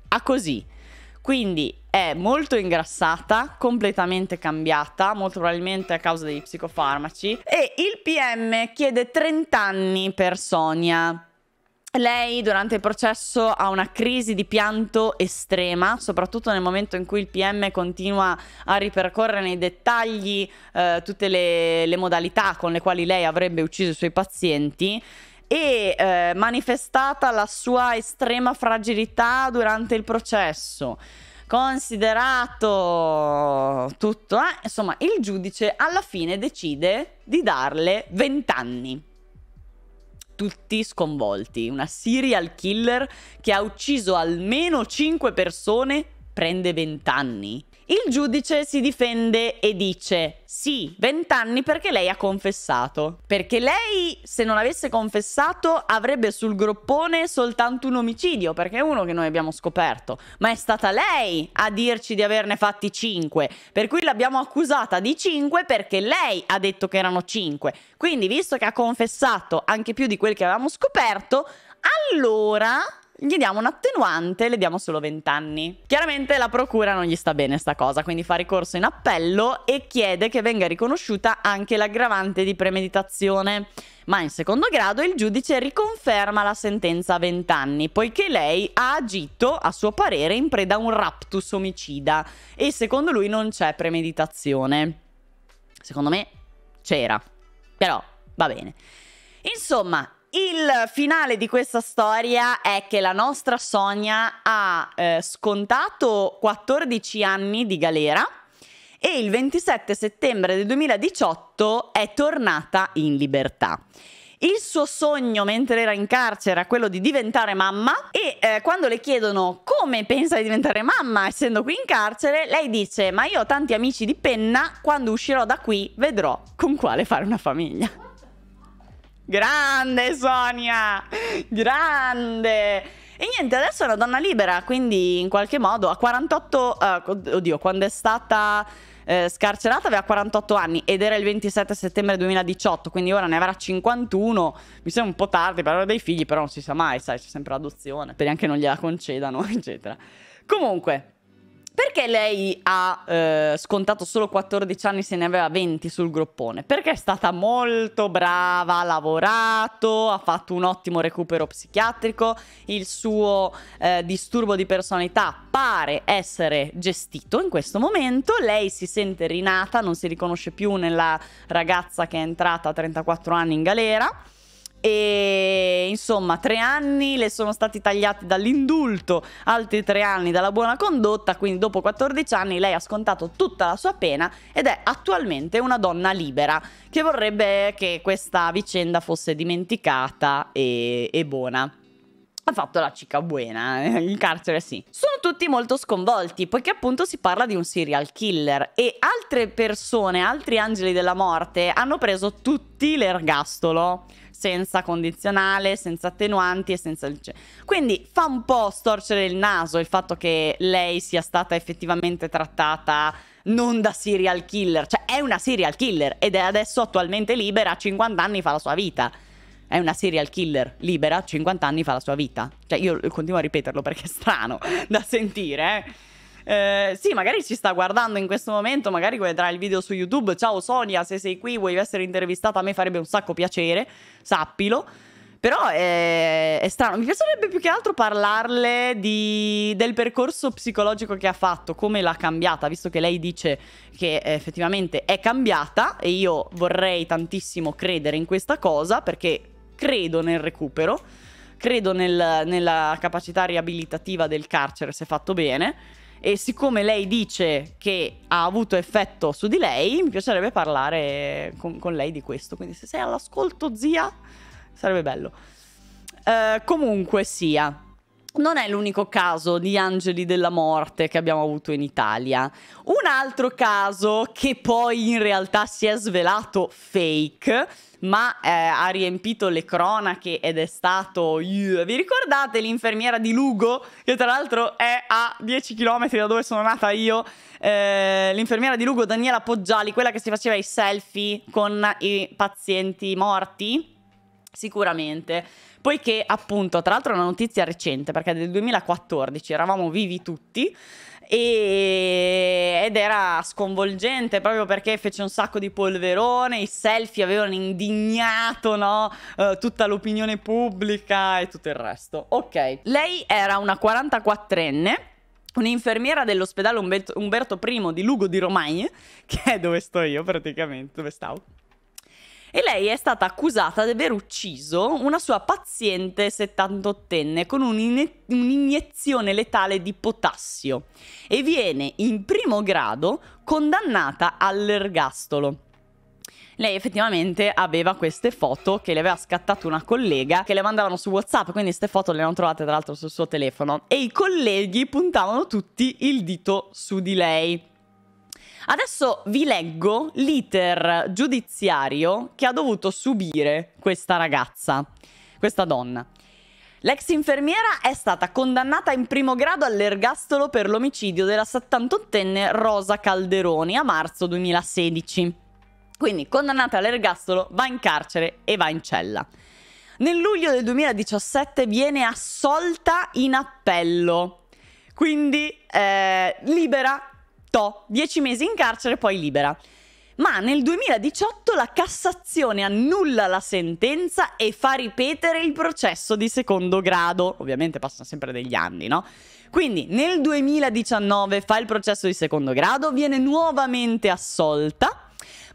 Speaker 1: a così. Quindi è molto ingrassata, completamente cambiata, molto probabilmente a causa degli psicofarmaci. E il PM chiede 30 anni per Sonia. Lei durante il processo ha una crisi di pianto estrema, soprattutto nel momento in cui il PM continua a ripercorrere nei dettagli eh, tutte le, le modalità con le quali lei avrebbe ucciso i suoi pazienti e eh, manifestata la sua estrema fragilità durante il processo considerato tutto, eh? insomma, il giudice alla fine decide di darle 20 anni. Tutti sconvolti, una serial killer che ha ucciso almeno 5 persone prende 20 anni. Il giudice si difende e dice sì, vent'anni perché lei ha confessato. Perché lei, se non avesse confessato, avrebbe sul groppone soltanto un omicidio, perché è uno che noi abbiamo scoperto. Ma è stata lei a dirci di averne fatti cinque. Per cui l'abbiamo accusata di cinque perché lei ha detto che erano cinque. Quindi, visto che ha confessato anche più di quel che avevamo scoperto, allora gli diamo un attenuante, le diamo solo 20 anni. Chiaramente la procura non gli sta bene sta cosa, quindi fa ricorso in appello e chiede che venga riconosciuta anche l'aggravante di premeditazione. Ma in secondo grado il giudice riconferma la sentenza a 20 anni, poiché lei ha agito, a suo parere, in preda a un raptus omicida e secondo lui non c'è premeditazione. Secondo me c'era, però va bene. Insomma, il finale di questa storia è che la nostra Sonia ha eh, scontato 14 anni di galera e il 27 settembre del 2018 è tornata in libertà. Il suo sogno mentre era in carcere era quello di diventare mamma e eh, quando le chiedono come pensa di diventare mamma essendo qui in carcere, lei dice ma io ho tanti amici di penna, quando uscirò da qui vedrò con quale fare una famiglia. Grande Sonia! Grande! E niente, adesso è una donna libera, quindi in qualche modo a 48... Uh, eh, oddio, quando è stata eh, scarcerata aveva 48 anni ed era il 27 settembre 2018, quindi ora ne avrà 51. Mi sembra un po' tardi per avere dei figli, però non si sa mai, sai, c'è sempre l'adozione, speriamo che non gliela concedano, eccetera. Comunque, perché lei ha eh, scontato solo 14 anni se ne aveva 20 sul groppone? Perché è stata molto brava, ha lavorato, ha fatto un ottimo recupero psichiatrico, il suo eh, disturbo di personalità pare essere gestito in questo momento, lei si sente rinata, non si riconosce più nella ragazza che è entrata a 34 anni in galera e insomma, tre anni le sono stati tagliati dall'indulto, altri tre anni dalla buona condotta, quindi dopo 14 anni lei ha scontato tutta la sua pena ed è attualmente una donna libera che vorrebbe che questa vicenda fosse dimenticata e, e buona ha fatto la cica buena, eh, in carcere sì. Sono tutti molto sconvolti, poiché appunto si parla di un serial killer e altre persone, altri angeli della morte, hanno preso tutti l'ergastolo senza condizionale, senza attenuanti e senza... Quindi fa un po' storcere il naso il fatto che lei sia stata effettivamente trattata non da serial killer, cioè è una serial killer ed è adesso attualmente libera, a 50 anni fa la sua vita. È una serial killer libera, 50 anni fa la sua vita. Cioè io continuo a ripeterlo perché è strano da sentire, eh. Eh, sì, magari ci sta guardando in questo momento, magari vedrà il video su YouTube. Ciao Sonia, se sei qui, vuoi essere intervistata, a me farebbe un sacco piacere, sappilo. Però è, eh, è, strano, mi piacerebbe più che altro parlarle di, del percorso psicologico che ha fatto, come l'ha cambiata, visto che lei dice che effettivamente è cambiata e io vorrei tantissimo credere in questa cosa perché credo nel recupero, credo nel, nella capacità riabilitativa del carcere se fatto bene e siccome lei dice che ha avuto effetto su di lei, mi piacerebbe parlare con, con lei di questo. Quindi se sei all'ascolto, zia, sarebbe bello. Uh, comunque sia non è l'unico caso di angeli della morte che abbiamo avuto in Italia. Un altro caso che poi in realtà si è svelato fake, ma eh, ha riempito le cronache ed è stato... Eh, vi ricordate l'infermiera di Lugo, che tra l'altro è a 10 km da dove sono nata io? Eh, l'infermiera di Lugo, Daniela Poggiali, quella che si faceva i selfie con i pazienti morti? Sicuramente poiché appunto, tra l'altro è una notizia recente, perché del 2014 eravamo vivi tutti, e... ed era sconvolgente proprio perché fece un sacco di polverone, i selfie avevano indignato no? uh, tutta l'opinione pubblica e tutto il resto. Ok, lei era una 44enne un'infermiera dell'ospedale Umberto, I di Lugo di Romagna, che è dove sto io praticamente, dove stavo e lei è stata accusata di aver ucciso una sua paziente 78enne con un'iniezione letale di potassio e viene in primo grado condannata all'ergastolo lei effettivamente aveva queste foto che le aveva scattate una collega che le mandavano su WhatsApp, quindi queste foto le hanno trovate tra l'altro sul suo telefono e i colleghi puntavano tutti il dito su di lei. Adesso vi leggo l'iter giudiziario che ha dovuto subire questa ragazza, questa donna. L'ex infermiera è stata condannata in primo grado all'ergastolo per l'omicidio della 78enne Rosa Calderoni a marzo 2016. Quindi condannata all'ergastolo, va in carcere e va in cella. Nel luglio del 2017 viene assolta in appello, quindi eh, libera to, 10 mesi in carcere e poi libera. Ma nel 2018 la Cassazione annulla la sentenza e fa ripetere il processo di secondo grado. Ovviamente passano sempre degli anni, no? Quindi nel 2019 fa il processo di secondo grado, viene nuovamente assolta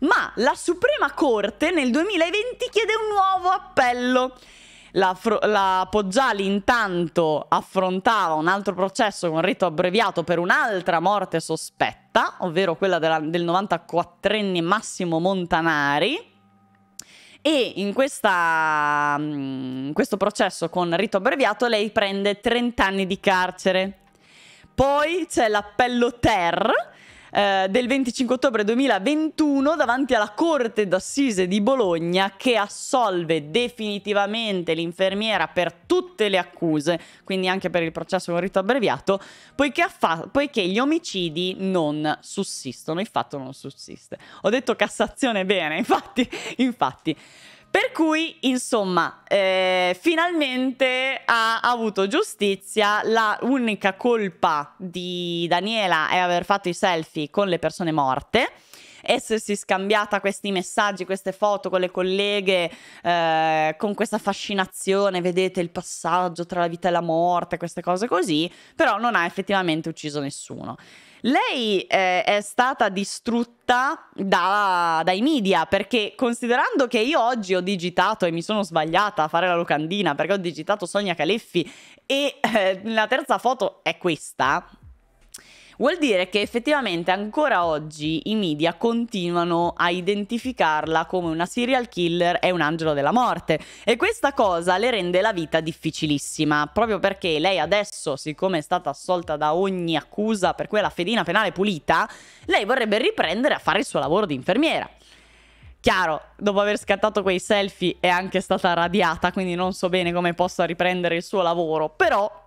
Speaker 1: ma la Suprema Corte nel 2020 chiede un nuovo appello la, la Poggiali intanto affrontava un altro processo con rito abbreviato per un'altra morte sospetta, ovvero quella della, del 94enne Massimo Montanari. E in, questa, in mm, questo processo con rito abbreviato lei prende 30 anni di carcere. Poi c'è l'appello Ter, eh, del 25 ottobre 2021 davanti alla Corte d'Assise di Bologna che assolve definitivamente l'infermiera per tutte le accuse, quindi anche per il processo con rito abbreviato, poiché, affa- poiché gli omicidi non sussistono, il fatto non sussiste. Ho detto Cassazione bene, infatti, infatti. Per cui, insomma, eh, finalmente ha avuto giustizia. La unica colpa di Daniela è aver fatto i selfie con le persone morte essersi scambiata questi messaggi, queste foto con le colleghe, eh, con questa fascinazione, vedete il passaggio tra la vita e la morte, queste cose così, però non ha effettivamente ucciso nessuno. Lei eh, è stata distrutta da, dai media perché considerando che io oggi ho digitato e mi sono sbagliata a fare la locandina perché ho digitato Sonia Caleffi e eh, la terza foto è questa, Vuol dire che effettivamente ancora oggi i media continuano a identificarla come una serial killer e un angelo della morte e questa cosa le rende la vita difficilissima, proprio perché lei adesso, siccome è stata assolta da ogni accusa per quella fedina penale pulita, lei vorrebbe riprendere a fare il suo lavoro di infermiera. Chiaro, dopo aver scattato quei selfie è anche stata radiata, quindi non so bene come possa riprendere il suo lavoro, però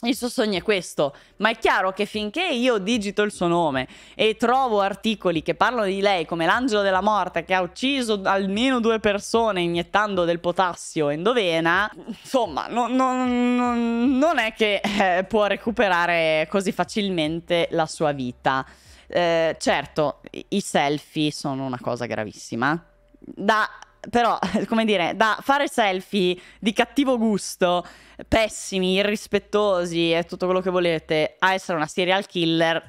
Speaker 1: il suo sogno è questo, ma è chiaro che finché io digito il suo nome e trovo articoli che parlano di lei come l'angelo della morte che ha ucciso almeno due persone iniettando del potassio endovena, insomma, non, non, non, non è che eh, può recuperare così facilmente la sua vita. Eh, certo, i selfie sono una cosa gravissima. Da però, come dire, da fare selfie di cattivo gusto, pessimi, irrispettosi e tutto quello che volete, a essere una serial killer,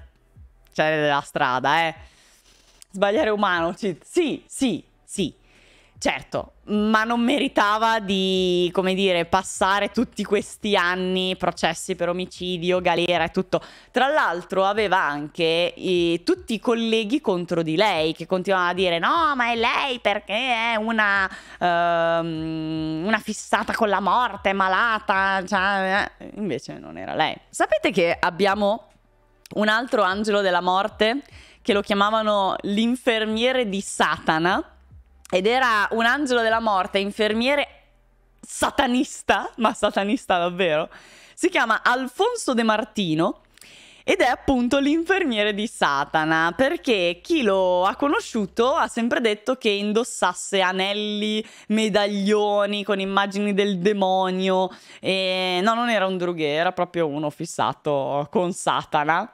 Speaker 1: c'è cioè della strada, eh. Sbagliare umano, sì, sì, sì. Certo, ma non meritava di, come dire, passare tutti questi anni, processi per omicidio, galera e tutto. Tra l'altro aveva anche eh, tutti i colleghi contro di lei che continuavano a dire no, ma è lei perché è una, ehm, una fissata con la morte, è malata. Cioè, eh. invece non era lei. Sapete che abbiamo un altro angelo della morte che lo chiamavano l'infermiere di Satana? ed era un angelo della morte, infermiere satanista, ma satanista davvero. Si chiama Alfonso De Martino ed è appunto l'infermiere di Satana, perché chi lo ha conosciuto ha sempre detto che indossasse anelli, medaglioni con immagini del demonio e no, non era un drughe, era proprio uno fissato con Satana.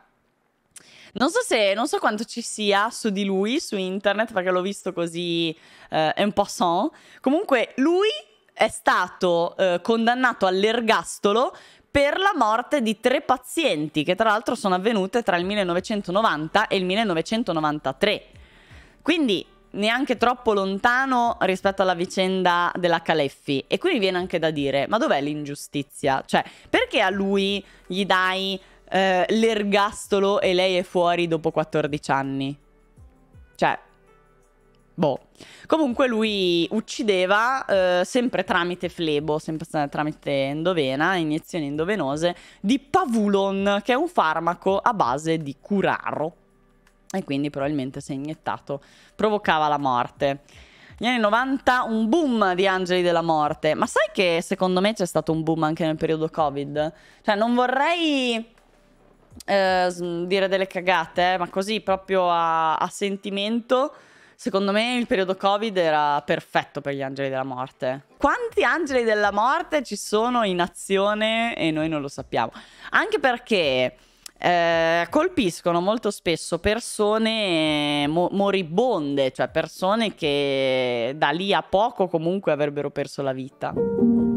Speaker 1: Non so se, non so quanto ci sia su di lui su internet perché l'ho visto così eh, un son. Comunque lui è stato eh, condannato all'ergastolo per la morte di tre pazienti che tra l'altro sono avvenute tra il 1990 e il 1993. Quindi neanche troppo lontano rispetto alla vicenda della Caleffi. E qui mi viene anche da dire, ma dov'è l'ingiustizia? Cioè, perché a lui gli dai eh, l'ergastolo e lei è fuori dopo 14 anni. Cioè, boh. Comunque lui uccideva eh, sempre tramite flebo, sempre tramite endovena, iniezioni endovenose, di Pavulon, che è un farmaco a base di curaro. E quindi probabilmente se iniettato provocava la morte negli anni 90 un boom di Angeli della Morte. Ma sai che secondo me c'è stato un boom anche nel periodo Covid? Cioè, non vorrei eh, dire delle cagate, eh, ma così proprio a, a sentimento, secondo me il periodo Covid era perfetto per gli angeli della morte. Quanti angeli della morte ci sono in azione e noi non lo sappiamo? Anche perché... Eh, colpiscono molto spesso persone eh, mo moribonde, cioè persone che da lì a poco comunque avrebbero perso la vita.